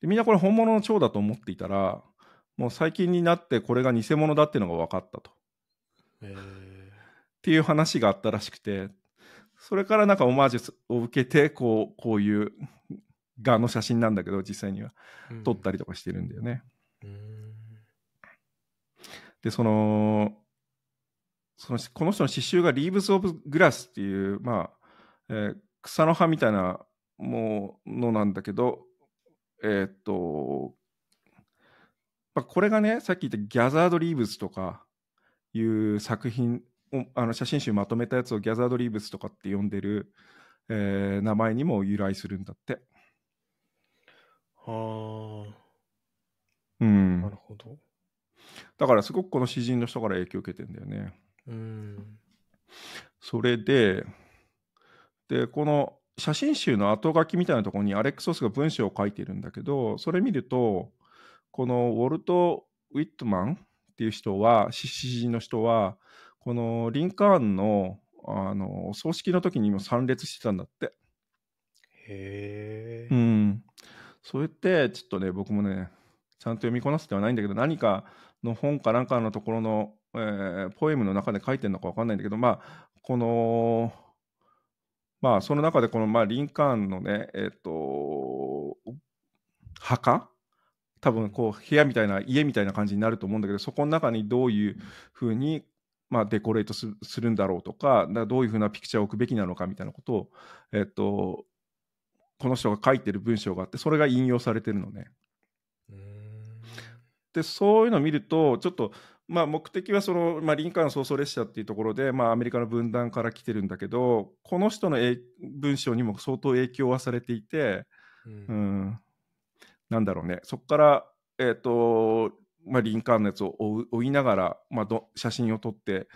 Speaker 2: でみんなこれ本物の蝶だと思っていたら、もう最近になってこれが偽物だっていうのが分かったと。えー、っていう話があったらしくて、それからなんかオマージュを受けてこうこういう画の写真なんだけど実際には撮ったりとかしてるんだよね。うん、でそのそのこの人の刺繍が「リーブス・オブ・グラス」っていう、まあえー、草の葉みたいなものなんだけどえー、っと、まあ、これがねさっき言った「ギャザード・リーブス」とかいう作品あの写真集まとめたやつをギャザードリーブスとかって呼んでる、えー、名前にも由来するんだって。
Speaker 3: はあ。うん。なるほど。
Speaker 2: だからすごくこの詩人の人から影響を受けてんだよね。
Speaker 3: うん。
Speaker 2: それで、で、この写真集の後書きみたいなところにアレックソスが文章を書いてるんだけど、それ見ると、このウォルト・ウィットマンっていう人は、詩人の人は、このリンカーンのあの葬式の時にも参列してたんだっ
Speaker 1: て。へえ。う
Speaker 2: ん。それってちょっとね僕もねちゃんと読みこなせてはないんだけど何かの本かなんかのところの、えー、ポエムの中で書いてるのか分かんないんだけどまあこのまあその中でこの、まあ、リンカーンのねえっ、と墓多分こう部屋みたいな家みたいな感じになると思うんだけどそこの中にどういうふうにまあ、デコレートするんだろうとか、かどういうふうなピクチャーを置くべきなのかみたいなことを、えっと、この人が書いてる文章があって、それが引用されてるのね。で、そういうのを見ると、ちょっと、まあ、目的はその、まあ、リンカーン早々列車っていうところで、まあ、アメリカの分断から来てるんだけど、この人の文章にも相当影響はされていて、うん、うんなんだろうね、そこから、えっ、ー、と、まあ、リンカーンのやつを追いながら、まあ、写真を撮って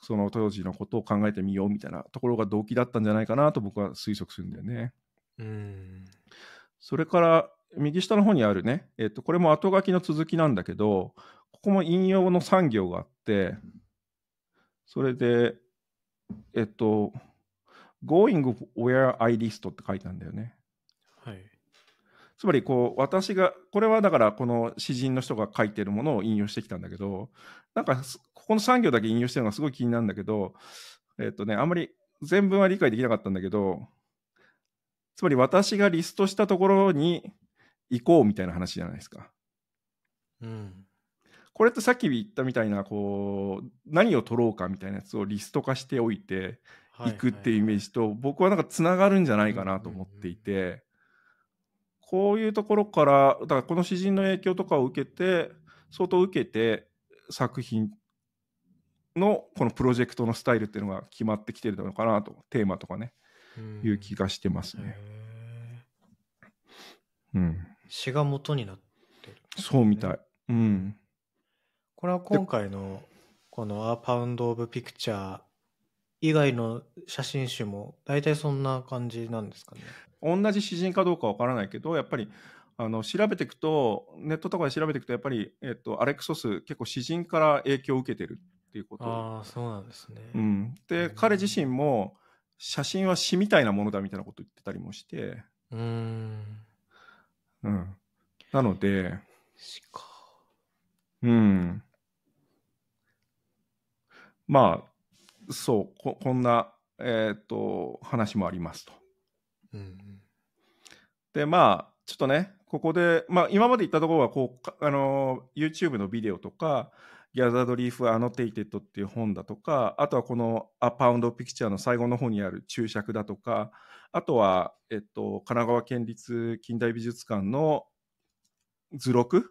Speaker 2: その当時のことを考えてみようみたいなところが動機だったんじゃないかなと僕は推測するんだよね。うんそれから右下の方にあるね、えっと、これも後書きの続きなんだけどここも引用の3行があってそれでえっと Going where I list って書いたんだよね。つまりこう私がこれはだからこの詩人の人が書いてるものを引用してきたんだけどなんかここの3行だけ引用してるのがすごい気になるんだけどえっ、とねあんまり全文は理解できなかったんだけどつまり私がリストしたところに行こうみたいな話じゃないですか。うん、これってさっき言ったみたいなこう何を取ろうかみたいなやつをリスト化しておいていくっていうイメージと、僕はなんかつながるんじゃないかなと思っていて、こういうところから、だからこの詩人の影響とかを受けて、相当受けて、作品のこのプロジェクトのスタイルっていうのが決まってきてるのかなと、テーマとかね、いう気がしてますね。うん。
Speaker 1: 詩が元になって
Speaker 2: る、ね、そうみたい。うん。
Speaker 1: これは今回のこの「アーパウンド・オブ・ピクチャー」以外の写真集も大体そんな感じなんですかね。
Speaker 2: 同じ詩人かどうかわからないけどやっぱりあの調べていくとネットとかで調べていくとやっぱり、えっと、アレクソス結構詩人から影響を受けてるっていうことあそうなんですね、うん、で、うん、彼自身も写真は詩みたいなものだみたいなこと言ってたりもしてうんうんなのでかうんまあそうこ、こんな、えー、っと、話もありますと。うん、で、まあ、ちょっとね、ここで、まあ、今まで言ったところはこう、あの YouTube のビデオとか、ギャザードリーフ・アノテイテッドっていう本だとか、あとはこのアパウンド・ピクチャーの最後の方にある注釈だとか、あとは、えっと、神奈川県立近代美術館の図録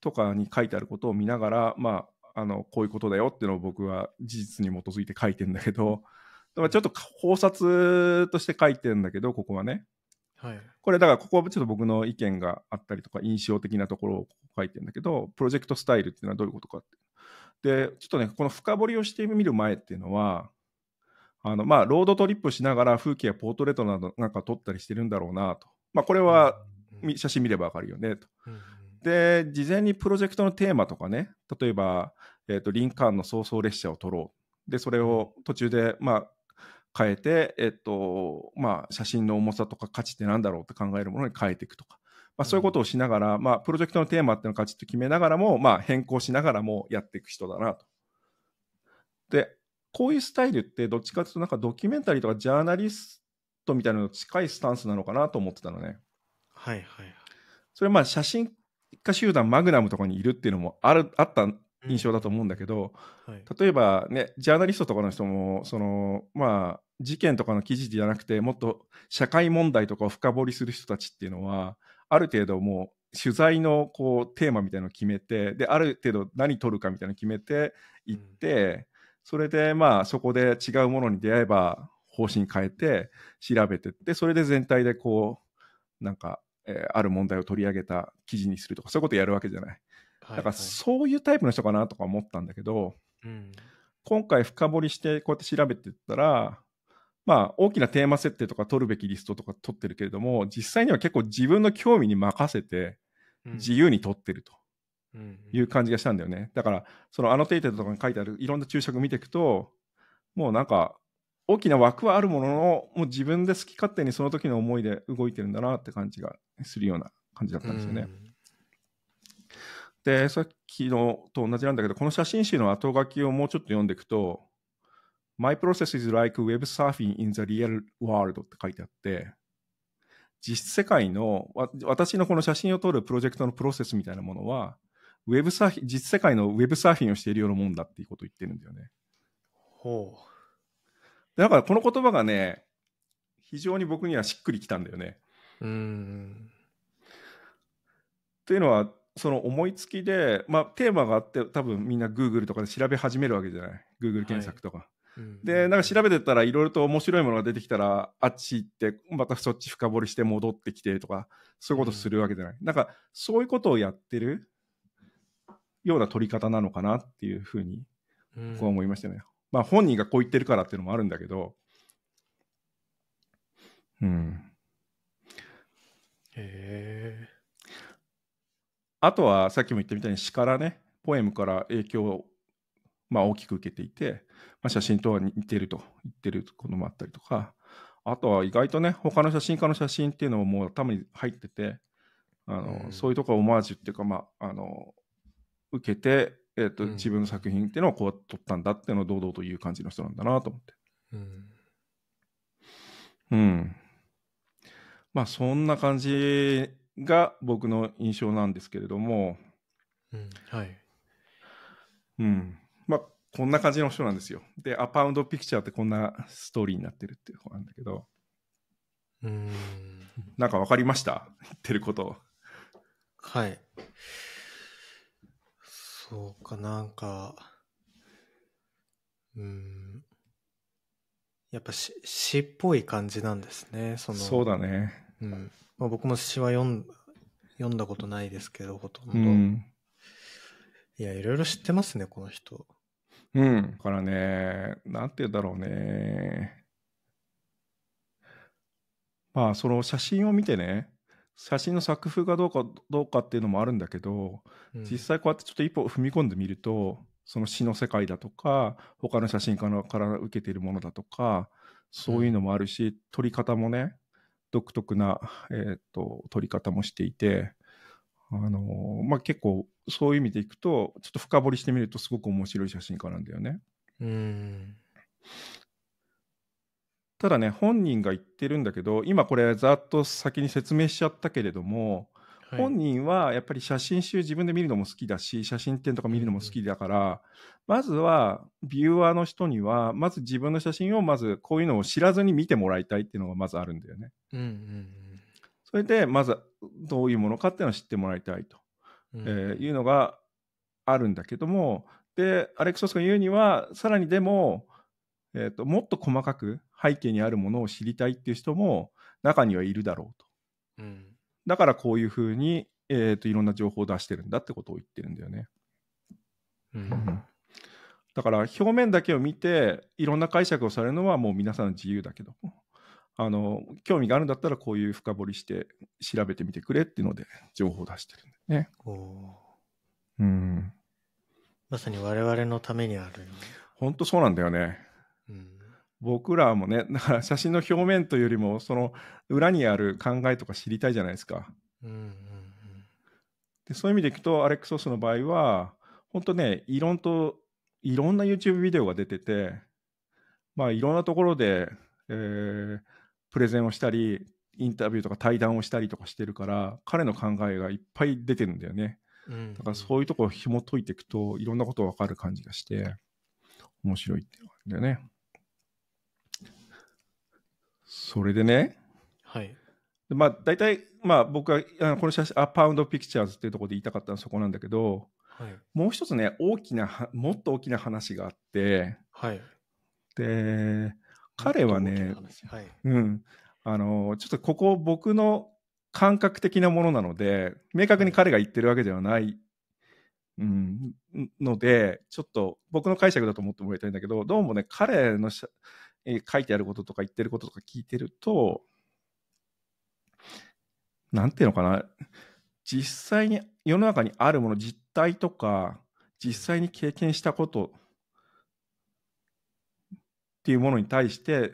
Speaker 2: とかに書いてあることを見ながら、まあ、あのこういうことだよっていうのを僕は事実に基づいて書いてんだけどだからちょっと考察として書いてんだけどここはね、はい、これだからここはちょっと僕の意見があったりとか印象的なところを書いてんだけどプロジェクトスタイルっていうのはどういうことかってでちょっとねこの深掘りをしてみる前っていうのはあのまあロードトリップしながら風景やポートレートなどなんか撮ったりしてるんだろうなとまあこれは、写真見ればわかるよねと、うんうん、で、事前にプロジェクトのテーマとかね、例えば、えーと、リンカーンの早々列車を撮ろう。で、それを途中で、まあ、変えて、えっ、ー、と、まあ、写真の重さとか価値って何だろうって考えるものに変えていくとか。まあ、そういうことをしながら、まあ、プロジェクトのテーマっていうのを価値と決めながらも、まあ、変更しながらもやっていく人だなと。で、こういうスタイルってどっちかというとなんかドキュメンタリーとかジャーナリストみたいなの近いスタンスなのかなと思ってたのね。はいはい。それまあ写真家集団マグナムとかにいるっていうのもあるあった印象だと思うんだけど、うんはい、例えばねジャーナリストとかの人もそのまあ事件とかの記事じゃなくてもっと社会問題とかを深掘りする人たちっていうのはある程度もう取材のこうテーマみたいなのを決めてである程度何撮るかみたいなのを決めて行って、うん、それでまあそこで違うものに出会えば方針変えて調べてってそれで全体でこうなんかえー、ある問題を取り上げた記事にするとかそういうことやるわけじゃない。だからそういうタイプの人かなとか思ったんだけど、はいはい、今回深掘りしてこうやって調べてったらまあ大きなテーマ設定とか取るべきリストとか取ってるけれども実際には結構自分の興味に任せて自由に取ってると。うんいう感じがしたんだよね、だからそのアノテイテッドとかに書いてあるいろんな注釈見ていくともうなんか大きな枠はあるものの、もう自分で好き勝手にその時の思いで動いてるんだなって感じがするような感じだったんですよね。で、さっきのと同じなんだけど、この写真集の後書きをもうちょっと読んでいくと、My process is like web surfing in the real world って書いてあって、実世界の、私のこの写真を撮るプロジェクトのプロセスみたいなものは、ウェブサーフィン、実世界のウェブサーフィンをしているようなもんだっていうことを言ってるんだよね。ほう。だからこの言葉がね、非常に僕にはしっくりきたんだよね。うんというのは、その思いつきで、まあ、テーマがあって、多分みんな Google とかで調べ始めるわけじゃない、Google 検索とか。はいでなんか調べてたらいろいろと面白いものが出てきたらあっち行ってまたそっち深掘りして戻ってきてとかそういうことするわけじゃない、うん、なんかそういうことをやってるような取り方なのかなっていうふうに僕は思いましたね、まあ本人がこう言ってるからっていうのもあるんだけど、
Speaker 1: うん。へえ。
Speaker 2: あとはさっきも言ったみたいに詩からね、ポエムから影響を、まあ、大きく受けていて、まあ、写真とは似てると言ってることもあったりとか、あとは意外とね、他の写真家の写真っていうのももう頭に入ってて、あの、うん、そういうところオマージュっていうか、まあ、あの、受けて、えーと、うん、自分の作品っていうのはこう撮ったんだっていうのを堂々と言う感じの人なんだなと思って。
Speaker 3: うん、うん、
Speaker 2: まあそんな感じが僕の印象なんですけれども、うん、はい、うん、まあこんな感じの人なんですよ。で、アパウンドピクチャーってこんなストーリーになってるっていう方なんだけど。うん。なんか分かりました言ってること。
Speaker 1: はい。そうかなんか、うん、やっぱ詩詩っぽい感じなんですね、その。そうだね。うん。まあ、僕も詩は読ん読んだことないですけど、ほとんど。うん、いや、いろいろ知ってますね、この人。
Speaker 2: うん。からね、なんて言うんだろうね。まあ、その写真を見てね、写真の作風がどうかどうかっていうのもあるんだけど、うん、実際こうやってちょっと一歩踏み込んでみるとその詩の世界だとか他の写真家のから受けているものだとかそういうのもあるし、うん、撮り方もね独特な、えーと、撮り方もしていて、あのー、まあ、結構そういう意味でいくとちょっと深掘りしてみるとすごく面白い写真家なんだよね。
Speaker 3: うんただ
Speaker 2: ね、本人が言ってるんだけど、今これざっと先に説明しちゃったけれども、はい、本人はやっぱり写真集自分で見るのも好きだし、写真展とか見るのも好きだから、うんまずはビューアーの人には、まず自分の写真をまずこういうのを知らずに見てもらいたいっていうのがまずあるんだよね。うんうんそれで、まずどういうものかっていうのを知ってもらいたいと、うん、えー、いうのがあるんだけども、で、アレクソスが言うには、さらにでも、えーともっと細かく背景にあるものを知りたいっていう人も中にはいるだろうと、うん、だからこういうふうに、えーと、いろんな情報を出してるんだってことを言ってるんだよね、うん、だから表面だけを見ていろんな解釈をされるのはもう皆さんの自由だけどあの興味があるんだったらこういう深掘りして調べてみてくれっていうので情報を出してるん
Speaker 1: だよね。おうん、まさに我々のためにある
Speaker 2: 本当そうなんだよね。僕らもね、だから写真の表面というよりも、その裏にある考えとか知りたいじゃないですか。うんでそういう意味でいくと、アレックス・ースの場合は、本当ね、いろんと、いろんな YouTube ビデオが出てて、まあ、いろんなところで、えー、プレゼンをしたり、インタビューとか対談をしたりとかしてるから、彼の考えがいっぱい出てるんだよね。うんうん、だからそういうところを紐解いていくと、いろんなことわ分かる感じがして、面白いっていうんだよね。それでね、はい。でまあ、大体、まあ、僕はあのこの写真、アパウンドピクチャーズっていうところで言いたかったのはそこなんだけど、はい、もう一つね、大きな、もっと大きな話があって、はい。で、彼はね、はい、うん、あの、ちょっとここ僕の感覚的なものなので、明確に彼が言ってるわけではない、うん、ので、ちょっと僕の解釈だと思ってもらいたいんだけど、どうもね、彼のえ書いてあることとか言ってることとか聞いてると、なんていうのかな、実際に世の中にあるもの、実態とか、実際に経験したことっていうものに対して、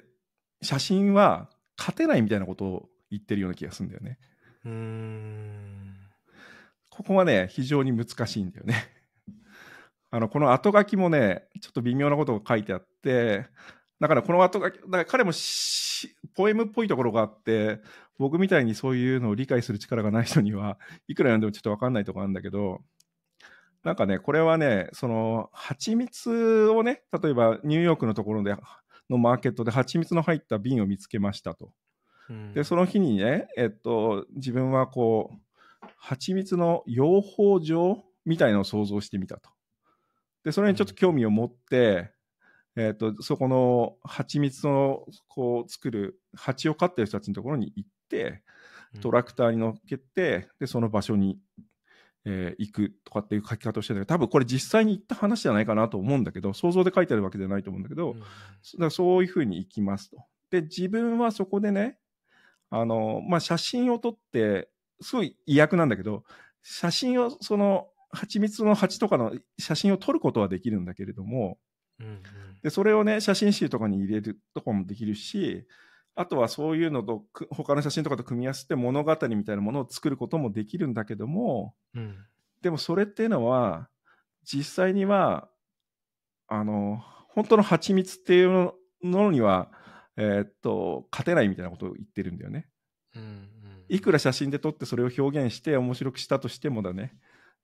Speaker 2: 写真は勝てないみたいなことを言ってるような気がするんだよね。うんここはね、非常に難しいんだよね。あのこの後書きもね、ちょっと微妙なことが書いてあって、だからこの後が、だから彼もポエムっぽいところがあって、僕みたいにそういうのを理解する力がない人には、いくら読んでもちょっとわかんないとこあるんだけど、なんかね、これはね、その、蜂蜜をね、例えばニューヨークのところで、のマーケットで蜂蜜の入った瓶を見つけましたと。で、その日にね、えっと、自分はこう、蜂蜜の養蜂場みたいのを想像してみたと。で、それにちょっと興味を持って、えー、と、そこの蜂蜜をこう作る、蜂を飼ってる人たちのところに行って、トラクターに乗っけて、で、その場所に、えー、行くとかっていう書き方をしてた多分これ実際に行った話じゃないかなと思うんだけど、想像で書いてあるわけじゃないと思うんだけど、うん、だそういうふうに行きますと。で、自分はそこでね、あの、まあ、写真を撮って、すごい威悪なんだけど、写真を、その、蜂蜜の蜂とかの写真を撮ることはできるんだけれども、でそれをね写真集とかに入れるとかもできるしあとはそういうのと他の写真とかと組み合わせて物語みたいなものを作ることもできるんだけども、うん、でもそれっていうのは実際にはあの本当の蜂蜜っていうのには、えー、っと勝てないみたいなことを言ってるんだよね。うんいくら写真で撮ってそれを表現して面白くしたとしてもだね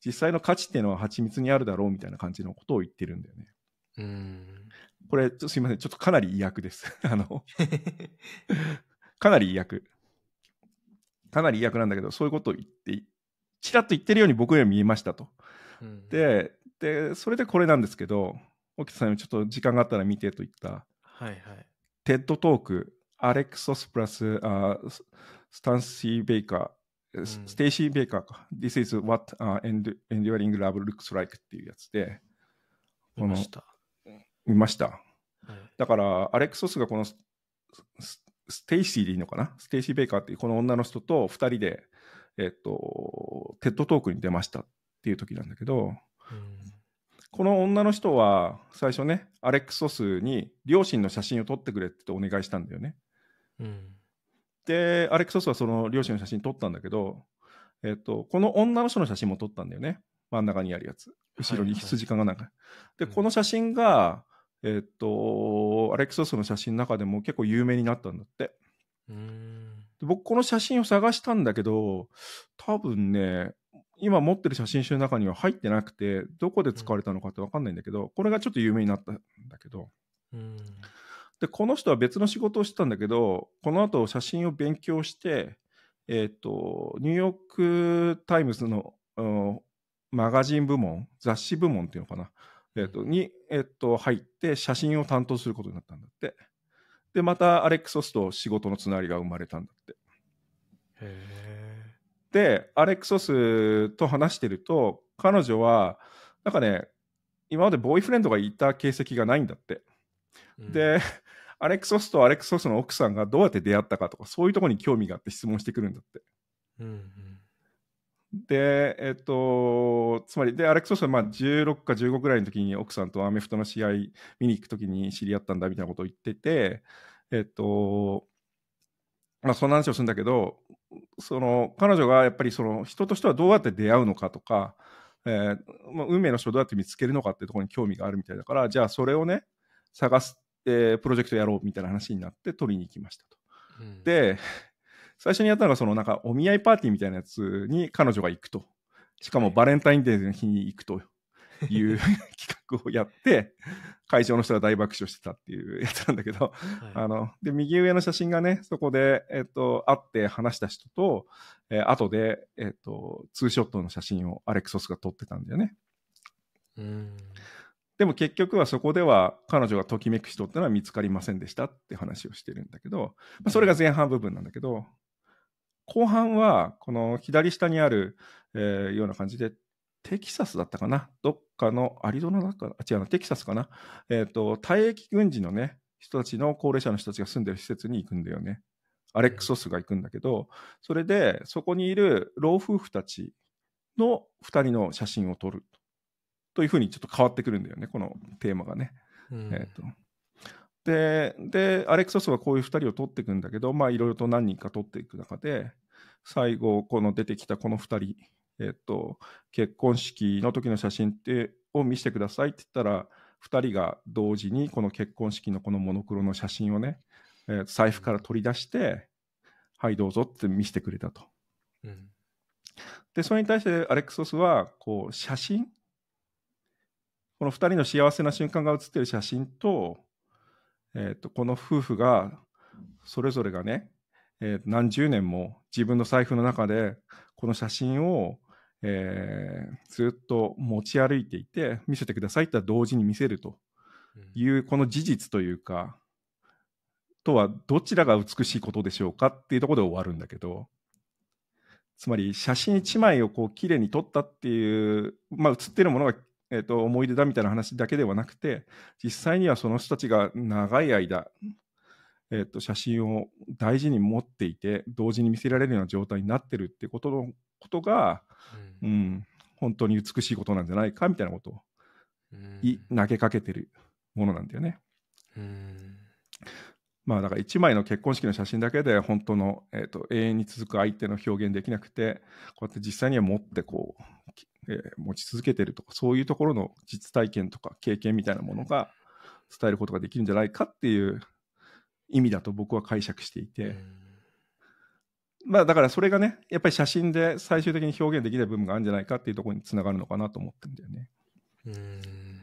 Speaker 2: 実際の価値っていうのは蜂蜜にあるだろうみたいな感じのことを言ってるんだよね。うんこれ、すいません、ちょっとかなり違約です。あの かなり違約。かなり違約なんだけど、そういうことを言って、ちらっと言ってるように僕には見えましたと。うん、でで、それでこれなんですけど、沖田さんにちょっと時間があったら見てと言った、
Speaker 3: はいはい、
Speaker 2: テッドトーク、アレクソスプラスあスタンシー・ベイカー、うん、ステイシー・ベイカーか、This is what、uh, enduring love looks like っていうやつで、この見ました。だから、アレックソスがこのステイシーでいいのかなステイシー・ベイカーっていうこの女の人と2人で、えっと、テッドトークに出ましたっていう時なんだけど、うん、この女の人は最初ね、アレックソスに両親の写真を撮ってくれってお願いしたんだよね。うん、で、アレックソスはその両親の写真撮ったんだけど、えっと、この女の人の写真も撮ったんだよね。真ん中にあるやつ。後ろに羊間が長か。はいはい、で、この写真が、えー、っと、アレクソスの写真の中でも結構有名になったんだって。うん僕、この写真を探したんだけど、多分ね、今持ってる写真集の中には入ってなくて、どこで使われたのかって分かんないんだけど、これがちょっと有名になったんだけど。うんで、この人は別の仕事をしてたんだけど、この後写真を勉強して、えっ、ー、と、ニューヨーク・タイムズのマガジン部門、雑誌部門っていうのかな、えっと、に、えっと、入って写真を担当することになったんだって。で、またアレックソスと仕事のつながりが生まれたんだって。
Speaker 3: へ
Speaker 2: で、アレックソスと話してると、彼女は、なんかね、今までボーイフレンドがいた形跡がないんだって。うん、で、アレックソスとアレックソスの奥さんがどうやって出会ったかとか、そういうとこに興味があって質問してくるんだって。うんうんで、えっと、つまり、で、アレックス・オスはまあ16か15ぐらいの時に奥さんとアメフトの試合見に行く時に知り合ったんだみたいなことを言ってて、えっと、まあ、その話をするんだけど、その彼女がやっぱりその人としてはどうやって出会うのかとか、えーまあ、運命の人をどうやって見つけるのかっていうところに興味があるみたいだから、じゃあそれをね、探す、えー、プロジェクトやろうみたいな話になって取りに行きましたと。うん、で、最初にやったのが、そのなんかお見合いパーティーみたいなやつに彼女が行くと。しかもバレンタインデーの日に行くという 企画をやって、会場の人が大爆笑してたっていうやつなんだけど、はい、あの、で、右上の写真がね、そこで、えっと、会って話した人と、えー、後で、えっと、ツーショットの写真をアレクソスが撮ってたんだよね。うんでも結局はそこでは彼女がときめく人ってのは見つかりませんでしたって話をしてるんだけど、まあ、それが前半部分なんだけど、後半は、この左下にある、えー、ような感じで、テキサスだったかなどっかのアリゾナだか違うな、テキサスかなえっ、ー、と、退役軍人のね、人たちの高齢者の人たちが住んでる施設に行くんだよね。アレックソスが行くんだけど、それで、そこにいる老夫婦たちの2人の写真を撮るというふうにちょっと変わってくるんだよね、このテーマがね。うん、えっ、ー、とで、で、アレクソスはこういう2人を取っていくんだけど、まあいろいろと何人か取っていく中で、最後、この出てきたこの2人、えっと、結婚式の時の写真ってを見せてくださいって言ったら、2人が同時にこの結婚式のこのモノクロの写真をね、えー、財布から取り出して、はい、どうぞって見せてくれたと。うん、で、それに対してアレクソスは、こう、写真、この2人の幸せな瞬間が写ってる写真と、えー、この夫婦がそれぞれがね、えー、何十年も自分の財布の中でこの写真を、えー、ずっと持ち歩いていて見せてくださいって同時に見せるという、この事実というかとはどちらが美しいことでしょうかっていうところで終わるんだけどつまり写真1枚をこう綺麗に撮ったっていうまあ写ってるものがえーと、思い出だみたいな話だけではなくて実際にはその人たちが長い間、えーと、写真を大事に持っていて同時に見せられるような状態になってるってことのことが、うん、うん、本当に美しいことなんじゃないかみたいなことを、うん、投げかけてるものなんだよね。
Speaker 3: うん
Speaker 2: まあだから1枚の結婚式の写真だけで本当の、えーと永遠に続く相手の表現できなくてこうやって実際には持ってこうえー、持ち続けてるとか、そういうところの実体験とか経験みたいなものが伝えることができるんじゃないかっていう意味だと僕は解釈していて。まあだからそれがね、やっぱり写真で最終的に表現できない部分があるんじゃないかっていうところにつながるのかなと思ってるんだよね。
Speaker 3: うん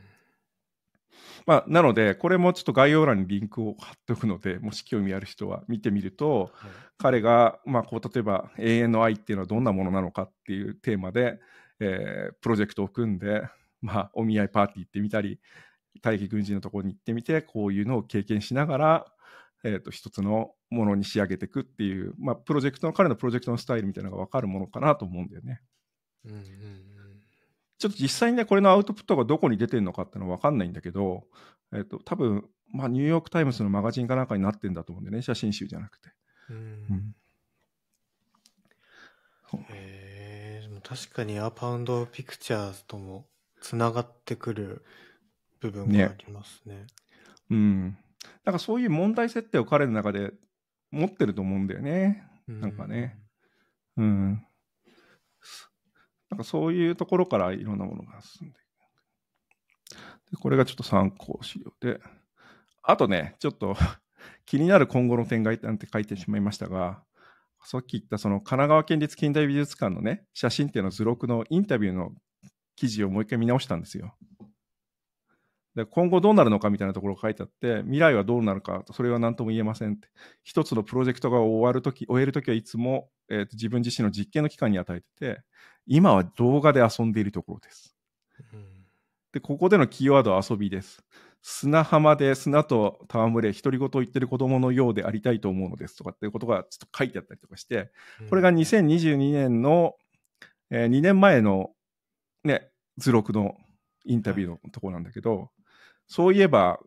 Speaker 2: まあ、なので、これもちょっと概要欄にリンクを貼っておくので、もし興味ある人は見てみると、はい、彼が、まあ、こう例えば永遠の愛っていうのはどんなものなのかっていうテーマで、えー、プロジェクトを組んで、まあ、お見合いパーティー行ってみたり、大義軍人のところに行ってみて、こういうのを経験しながら、えーと、一つのものに仕上げていくっていう、まあ、プロジェクトの彼のプロジェクトのスタイルみたいなのが分かるものかなと思うんだよ
Speaker 3: ね。うん、うん、
Speaker 2: ちょっと実際にね、これのアウトプットがどこに出てるのかっていうのは分かんないんだけど、えっ、ー、と、多分、まあ、ニューヨーク・タイムズのマガジンかなんかになってんだと思うんでね、写真集じゃ
Speaker 1: なくて。
Speaker 3: うん、
Speaker 1: うん、へ確かにアパウンドピクチャーズともつながってくる部分がありますね。ねうん。なんかそういう問題設定を彼の中で
Speaker 2: 持ってると思うんだよね。
Speaker 3: うん、なんかね。うん。
Speaker 2: なんかそういうところからいろんなものが進んででこれがちょっと参考資料で。あとね、ちょっと 気になる今後の展開っんて書いてしまいましたが、さっき言ったその神奈川県立近代美術館のね、写真展の図録のインタビューの記事をもう一回見直したんですよ。で今後どうなるのかみたいなところが書いてあって、未来はどうなるか、それは何とも言えませんって。一つのプロジェクトが終わるとき、終えるときはいつも、えーと、自分自身の実験の期間に与えてて、今は動画で遊んでいるところです。で、ここでのキーワードは遊びです。砂浜で砂と戯れ、独り言を言ってる子供のようでありたいと思うのですとかっていうことがちょっと書いてあったりとかして、これが2022年の、えー、2年前のね、図録のインタビューのとこなんだけど、そういえば、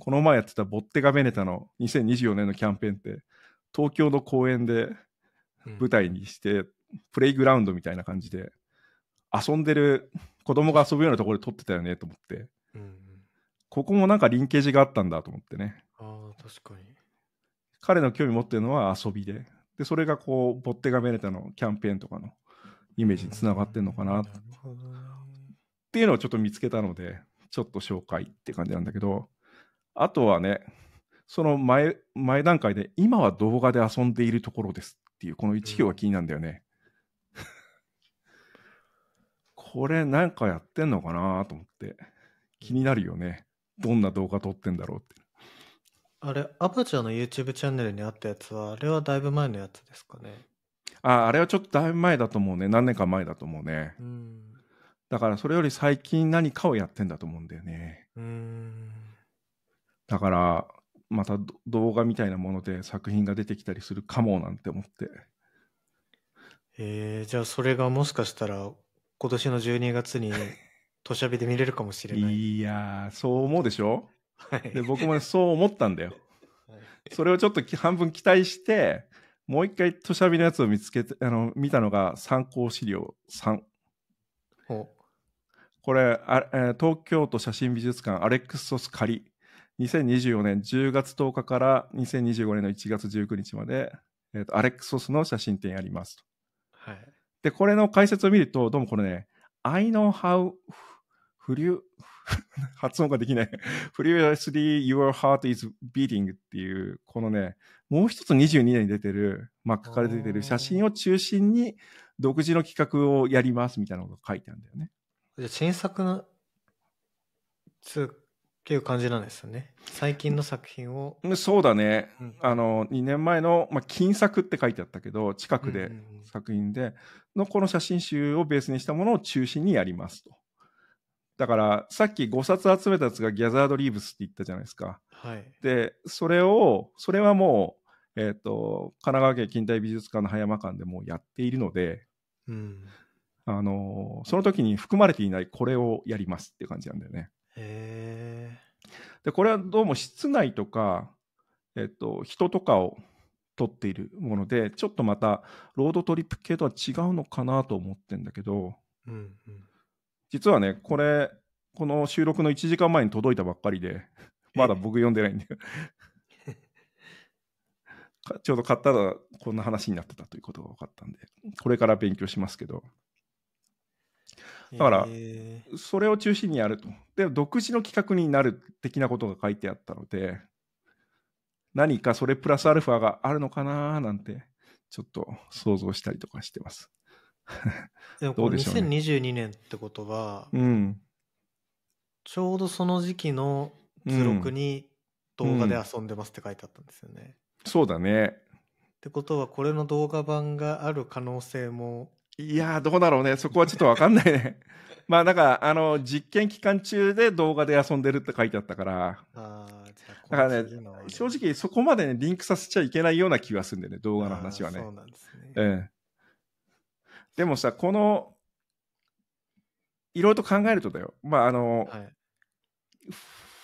Speaker 2: この前やってたボッテガ・ベネタの2024年のキャンペーンって、東京の公園で舞台にして、プレイグラウンドみたいな感じで、遊んでる、子供が遊ぶようなところで撮ってたよねと思って、うんここもなんかリンケージがあったんだと思ってね。
Speaker 1: ああ、確かに。
Speaker 2: 彼の興味持ってるのは遊びで、で、それがこう、ボッテガメネタのキャンペーンとかのイメージにつながってんのかなっていうのをちょっと見つけたので、ちょっと紹介って感じなんだけど、あとはね、その前前段階で、今は動画で遊んでいるところですっていう、この1行が気になるんだよね。うん、これ、なんかやってんのかなと思って、気になるよね。どんな動画撮ってんだろうって。
Speaker 1: あれ、アパチュアの YouTube チャンネルにあったやつは、あれはだいぶ前のやつですかね。
Speaker 2: ああれはちょっとだいぶ前だと思うね。何年か前だと思うね。うん、だからそれより最近何かをやってんだと思うんだよね。
Speaker 3: うん
Speaker 2: だから、また動画みたいなもので作品が出てきたりするかもなんて思って。
Speaker 1: えー、じゃあそれがもしかしたら今年の12月に土砂日で見れるかもしれ
Speaker 2: ない。いやそう思うでしょ、はい、で僕もそう思ったんだよ。はい、それをちょっと半分期待して、もう一回土砂日のやつを見つけて、あの、見たのが参考資料3。これあ、えー、東京都写真美術館アレックス・ソス仮。2024年10月10日から2025年の1月19日まで、えーと、アレックス・ソスの写真展やりますはい、で、これの解説を見ると、どうもこれね、I know how フリュ、発音ができない。フリュー s d y o u r Heart is Beating っていう、このね、もう一つ22年に出てる、まあ書かれてる写真を中心に独自の企画をやりますみたいなことが書いてあるんだよね。
Speaker 1: じゃ新作の、つっていう感じなんですよね。最近の作品を。
Speaker 2: そうだね。うん、あの、2年前の、まあ、金作って書いてあったけど、近くで作品で、のこの写真集をベースにしたものを中心にやりますと。だからさっき5冊集めたやつがギャザード・リーブスって言ったじゃないですか。はい、でそれをそれはもう、えーと、神奈川県近代美術館の葉山館でもうやっているので、うん、あのその時に含まれていないこれをやりますっていう感じなんだよね。へでこれはどうも室内とか、えーと、人とかを撮っているものでちょっとまたロードトリップ系とは違うのかなと思ってんだけど。
Speaker 3: うんうん
Speaker 2: 実はね、これ、この収録の1時間前に届いたばっかりで、まだ僕読んでないんでちょうど買ったらこんな話になってたということが分かったんで、これから勉強しますけど。だから、それを中心にやると。で、独自の企画になる的なことが書いてあったので、何かそれプラスアルファがあるの
Speaker 1: かななんて、ちょっと
Speaker 2: 想像したりとかしてます。でもこれ2022
Speaker 1: 年ってことは、うん、ちょうどその時期の図録に動画で遊んでますって書いてあったんですよね。うんうん、
Speaker 2: そうだね。っ
Speaker 1: てことはこれの動画版がある可能性も
Speaker 2: いやどうだろうねそこはちょっと分かんないね まあなんかあの実験期間中で動画で遊んでるって書いてあったからだからね正直そこまでねリンクさせちゃいけないような気がするんでね動画の話はね。そうなんですね、うんでもさ、この、いろいろと考えるとだよ。まあ、あの、はい、フ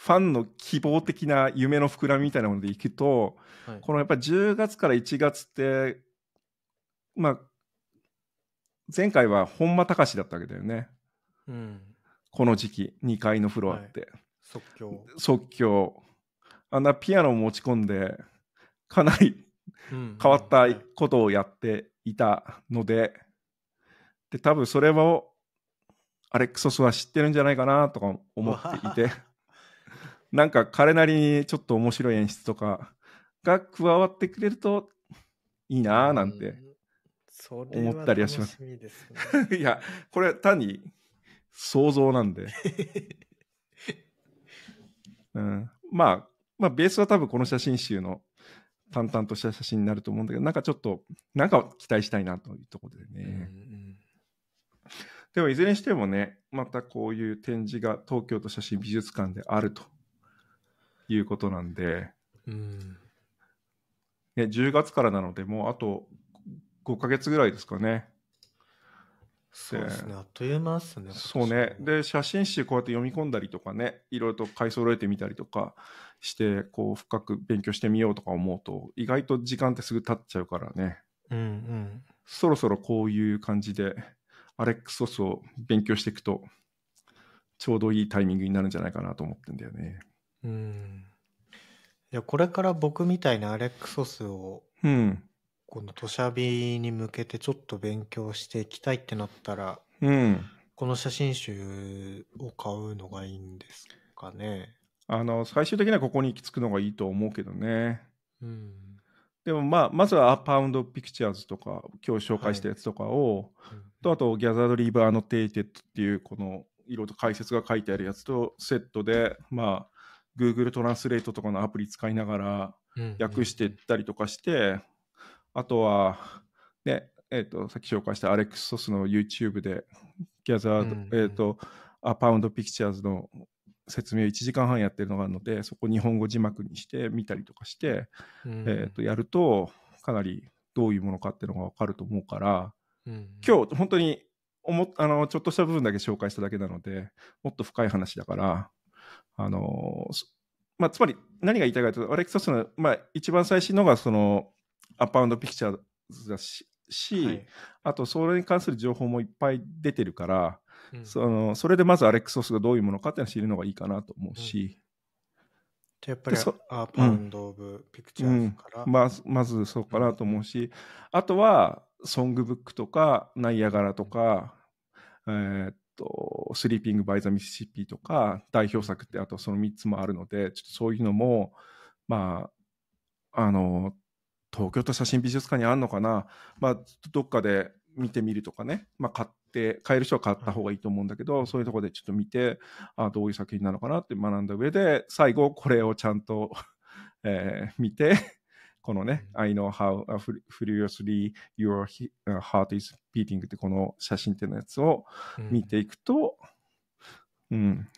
Speaker 2: ァンの希望的な夢の膨らみみたいなものでいくと、はい、このやっぱ10月から1月って、まあ、前回は本間隆だったわけだよね。うん、この時期、2階のフロアって。はい、即興。即興。あんなピアノを持ち込んで、かなり変わったことをやっていたので、で、多分それをアレックソスは知ってるんじゃないかなとか思っていて、なんか彼なりにちょっと面白い演出とかが加わってくれるといいなぁなんて
Speaker 3: 思ったりはします。すね、
Speaker 2: いや、これ単に想像なんで。うん、まあ、まあ、ベースは多分この写真集の淡々とした写真になると思うんだけど、なんかちょっと、なんか期待したいなというところでね。うんうんでもいずれにしてもね、またこういう展示が東京都写真美術館であるということなんで、うんね、10月からなので、もうあと5か月ぐらいですかね。そうですね、あっ
Speaker 1: という間ですね。そ
Speaker 2: うね。で、写真集こうやって読み込んだりとかね、いろいろと買い揃えてみたりとかして、こう、深く勉強してみようとか思うと、意外と時間ってすぐ経っちゃうからね。
Speaker 3: うんうん。
Speaker 2: そろそろこういう感じで、アレックスソースを勉強していくと、ちょうどいいタイミングになるんじゃないかなと思ってんだよね。
Speaker 1: うん。いや、これから僕みたいなアレックソースを、うん。この土砂日に向けてちょっと勉強していきたいってなったら、うん。この写真集を買うのがいいんですかね。
Speaker 2: あの、最終的にはここに行き着くのがいいと思うけどね。
Speaker 3: うん。
Speaker 1: でもま
Speaker 2: あ、まずはアパウンドピクチャーズとか、今日紹介したやつとかを、はい、とあとギャザードリーバーノテイテッドっていう、このいろいろと解説が書いてあるやつとセットで、まあ、Google トランスレートとかのアプリ使いながら訳していったりとかして、うんうん、あとは、ね、えー、と、さっき紹介したアレックス・ソスの YouTube で、ギャザード、うんうん、えっ、ー、と、アパウンドピクチャーズの説明を1時間半やってるのがあるのでそこ日本語字幕にして見たりとかして、うん、えー、とやるとかなりどういうものかっていうのが分かると思うから、うん、今日本当におもあのちょっとした部分だけ紹介しただけなのでもっと深い話だから、あのまあ、つまり何が言いたいかというとアレクサスの、まあ、一番最新のがそのアッパーピクチャーだし、はい、あとそれに関する情報もいっぱい出てるからそのそれでまずアレックス・ソスがどういうものかっていうのを知るのがいいかなと思うし。
Speaker 1: うん、やっぱりアーパンド・オ
Speaker 2: ブ・ピクチャーズから、うん、まずまずそうかなと思うし、あとはソングブックとかナイアガラとか、えー、っとスリーピング・バイ・ザ・ミシシッピとか代表作ってあとその3つもあるのでちょっとそういうのもまああの東京都写真美術館にあるのかな、まあ、どっかで見てみるとかね、まあ、買っって買える人は買った方がいいと思うんだけど、そういうとこでちょっと見てあどういう作品なのかなって学んだ上で最後これをちゃんと えー、見てこのね、うん、I know how furiously your heart is beating ってこの写真ってのやつを見ていくと、うん、うん、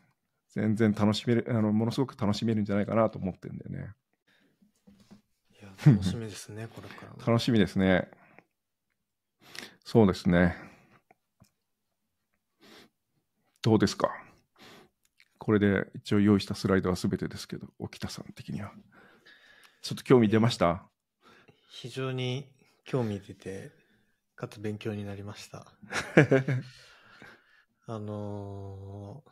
Speaker 2: 全然楽しめるあの、ものすごく楽しめるんじゃないかなと思ってんだよね。
Speaker 1: 楽しみですね、こ
Speaker 2: れから。楽しみですね。そうですね。どうですかこれで一応用意したスライドは全てですけど、沖田さん的には。ちょっと興味出ました
Speaker 1: 非常に興味出て、かつ勉強になりました。あのー、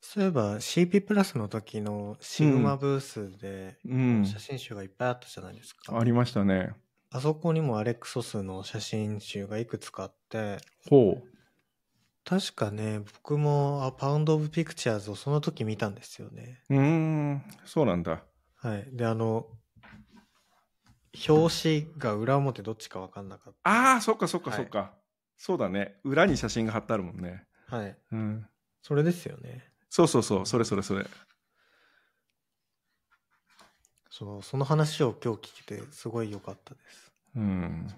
Speaker 1: そういえば CP プラスの時のシグマブースで写真集がいっぱいあったじゃないですか。
Speaker 2: うんうん、ありましたね。
Speaker 1: あそこにもアレクソスの写真集がいくつかあって、ほう。確かね、僕も、あ、パウンド・オブ・ピクチャーズをその時見たんですよね。
Speaker 2: うーん、そうなんだ。はい。
Speaker 1: で、あの、表紙
Speaker 2: が裏表どっちか分かんなかった。ああ、そっかそっかそっか、はい。そうだね。裏に写真が貼ってあるもんね。はい。うん。
Speaker 1: それですよね。
Speaker 2: そうそうそう、それそれそれ。
Speaker 1: そのその話を今日聞けてすごい良かったです。うん。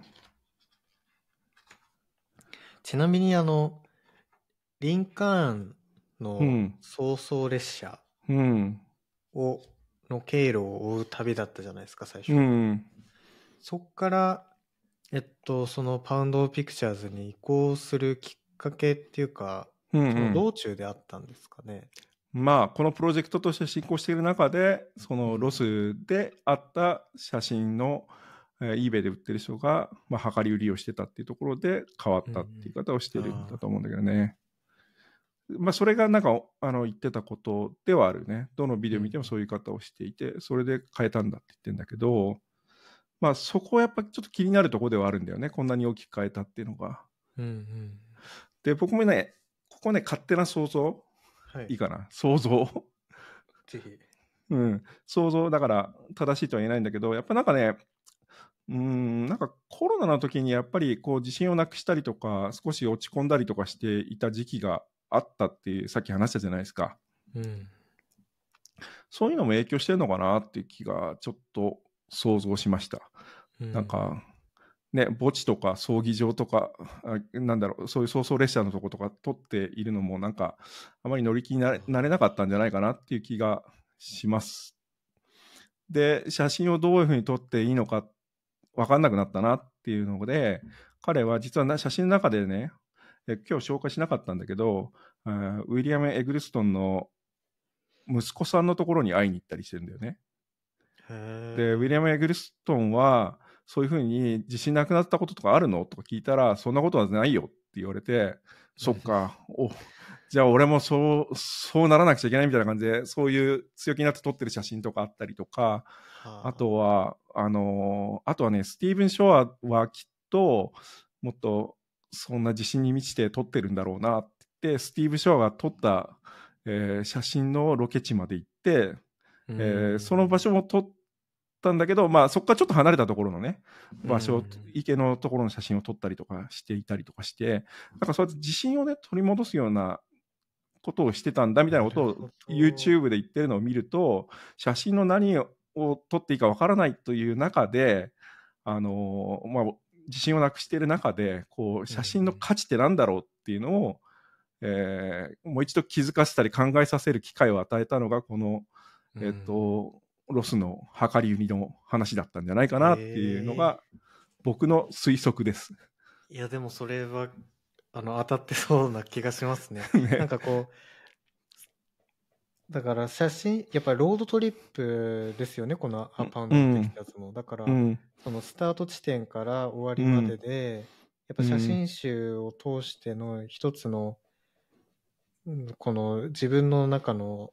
Speaker 1: ちなみにあの、リンカーンの早々列車を、の経路を追う旅だったじゃないですか、最初。うん、そっから、えっと、そのパウンドピクチャーズに移行するきっかけっていうか、うんうん、その道中であったんですかね。まあ、このプロジェクトとして進行し
Speaker 2: ている中で、そのロスであった写真の、えー、eBay で売ってる人が、まあ、量り売りをしてたっていうところで変わったっていう言い方をしてるんだと思うんだけどね。まあ、それがなんかあの言ってたことではあるね。どのビデオ見てもそういう方をしていて、それで変えたんだって言ってんだけど、まあ、そこはやっぱちょっと気になるとこではあるんだよね。こんなに大きく変えたっていうのが。うんうん、で、僕もね、ここね、勝手な想像、はい、いいかな。想像。
Speaker 3: ぜひ。うん、
Speaker 2: 想像だから正しいとは言えないんだけど、やっぱなんかね、うん、なんかコロナの時にやっぱりこう自信をなくしたりとか、少し落ち込んだりとかしていた時期があったっていうさっき話したじゃないですか、うん、そういうのも影響してるのかなっていう気がちょっと想像しました、うん、なんかね墓地とか葬儀場とかなんだろうそういう早々列車のとことか撮っているのもなんかあまり乗り気になれなかったんじゃないかなっていう気がしますで写真をどういうふうに撮っていいのか分かんなくなったなっていうので彼は実は写真の中でね今日紹介しなかったんだけど、えウィリアム・エグルストンの息子さんのところに会いに行ったりしてるんだよね。
Speaker 3: で、ウ
Speaker 2: ィリアム・エグルストンは、そういうふうに自信なくなったこととかあるのとか聞いたら、そんなことはないよって言われて、そっか、おじゃあ俺もそう、そうならなくちゃいけないみたいな感じで、そういう強気になって撮ってる写真とかあったりとか、あ、あとは、あのー、あとはね、スティーブン・ショアはきっと、もっとそんな自信に満ちて撮ってるんだろうなって、スティーブ・ショアが撮った、えー、写真のロケ地まで行って、えー、その場所も撮ったんだけど、まあ、そこからちょっと離れたところのね、場所、池のところの写真を撮ったりとかしていたりとかして、なんかそうやって自信をね、取り戻すようなことをしてたんだみたいなことを YouTube で言ってるのを見ると、写真の何を撮っていいかわからないという中で、あのー、まあ、自信をなくしている中でこう写真の価値って何だろうっていうのを、えもう一度気づかせたり考えさせる機会を与えたのがこの、えと、ロスの量り売りの話だったんじゃないかなっていうのが僕の推測です。
Speaker 1: いやでもそれはあの当たってそうな気がしますね。ねなんかこうだから写真、やっぱりロードトリップですよね、このアパウンドってきたやつも。だから、うん、そのスタート地点から終わりまでで、うん、やっぱ写真集を通しての一つの、うん、この自分の中の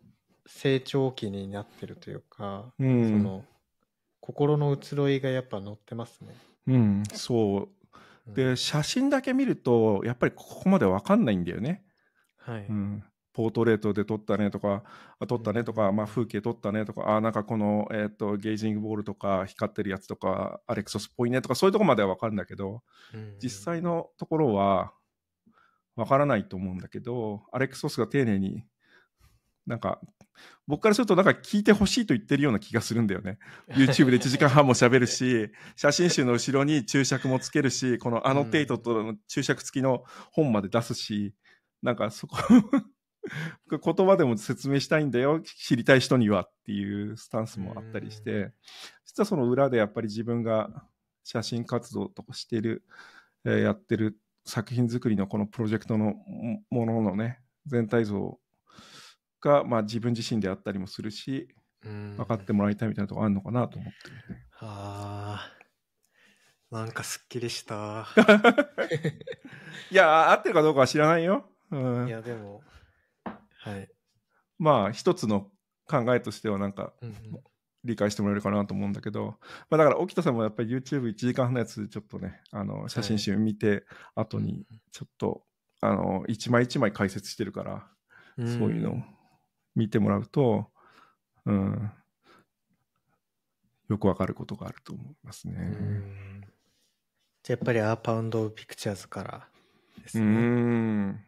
Speaker 1: 成長期になってるというか、うん、その心の移ろいがやっぱ乗ってますね。
Speaker 3: うん、
Speaker 2: そう。で、写真だけ見ると、やっぱりここまでわかんないんだよね。
Speaker 3: はい。うん
Speaker 2: ポートレートで撮ったねとか、撮ったねとか、まあ、風景撮ったねとか、ああ、なんかこの、えーと、ゲージングボールとか光ってるやつとか、アレクソスっぽいねとか、そういうとこまでは分かるんだけど、実際のところは分からないと思うんだけど、アレクソスが丁寧に、なんか、僕からするとなんか聞いてほしいと言ってるような気がするんだよね。YouTube で1時間半も喋るし、写真集の後ろに注釈もつけるし、このアノテイトとの注釈付きの本まで出すし、なんかそこ 言葉でも説明したいんだよ知りたい人にはっていうスタンスもあったりして実はその裏でやっぱり自分が写真活動とかしてる、えー、やってる作品作りのこのプロジェクトのもののね全体像が、まあ、自分自身であったりもするし分かってもらいたいみたいなとこあるのかなと思ってる、はあなんかすっきりした いや合ってるかどうかは知らないよ、
Speaker 1: うん、いやでもはい、
Speaker 2: まあ一つの考えとしてはなんか、うんうん、理解してもらえるかなと思うんだけど、まあ、だから沖田さんもやっぱり YouTube1 時間半のやつちょっとねあの写真集見て後にちょっと、あの一枚一枚解説してるから、うん、そういうのを見てもらうと、うん、よくわかることがあると思いますね。うん
Speaker 1: やっぱりアーパウンドピクチャーズから
Speaker 2: ですね。うん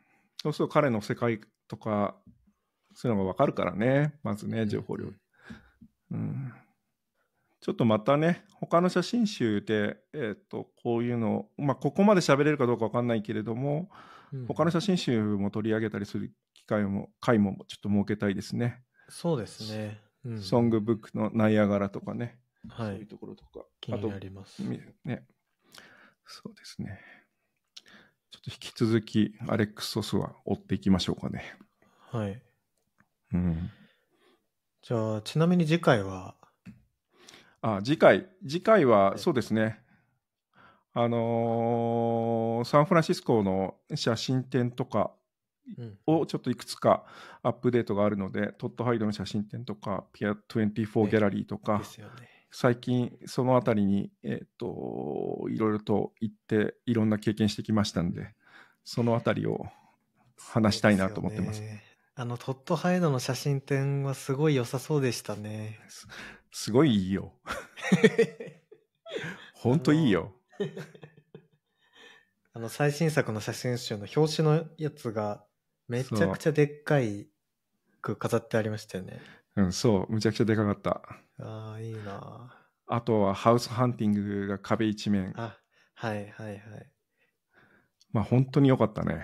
Speaker 2: そうすると彼の世界とか、そういうのがわかるからね、まずね、情報量。うん。ちょっとまたね、他の写真集で、えっ、ー、と、こういうの、まあ、ここまで喋れるかどうかわかんないけれども、うん、他の写真集も取り上げたりする機会も、回もちょっと設けたいですね。
Speaker 1: そうですね。
Speaker 2: うん、ソングブックのナイアガラとかね。はい。そういうところとか。気になります。ね。そうですね。ちょっと引き続き、アレックス・ソスは
Speaker 1: 追っていきましょうかね。はい。うん。じゃあ、ちなみに次回は
Speaker 2: あ、次回、次回は、そうですね。あのー、サンフランシスコの写真展とかをちょっといくつかアップデートがあるので、トッド・ハイドの写真展とか、ピア24ギャラリーとか、ですよね、最近そのあたりに、えっと、いろいろと行っていろんな経験してきましたんでそのあたりを話したいなと思ってます。すね、
Speaker 1: あのトッドハイドの写真展はすごい良さそうでしたね。
Speaker 2: すごいいいよ。本当いいよ。
Speaker 1: あの 最新作の写真集の表紙のやつがめちゃくちゃでっかいく飾ってありましたよね。
Speaker 2: うん、そう、むちゃくちゃでかかった。あ
Speaker 1: あ、いいな。
Speaker 2: あとはハウスハンティングが壁一面。
Speaker 1: あ、はいはいはい。
Speaker 2: まあ本当によかったね。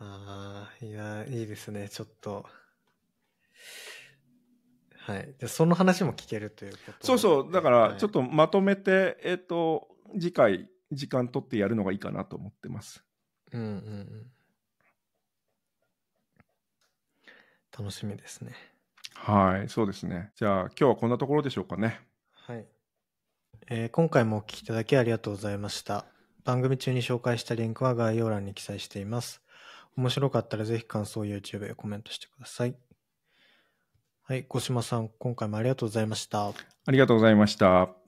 Speaker 1: ああ、いや、いいですね、ちょっと。はい。で、その話も聞けるというこ
Speaker 2: と、そうそう。だから、ちょっとまとめて、はい、えっ、と、次回、時間取ってやるのがいいかなと思ってます。
Speaker 3: うんうんうん。
Speaker 1: 楽しみですね。
Speaker 2: はい、そうですね。じゃあ今日はこんなところでしょうかね。
Speaker 1: はい。えー、今回もお聞きいただきありがとうございました。番組中に紹介したリンクは概要欄に記載しています。面白かったらぜひ感想を YouTube へコメントしてください。はい、五島さん、今回もありがとうございました。あ
Speaker 3: りがとうございました。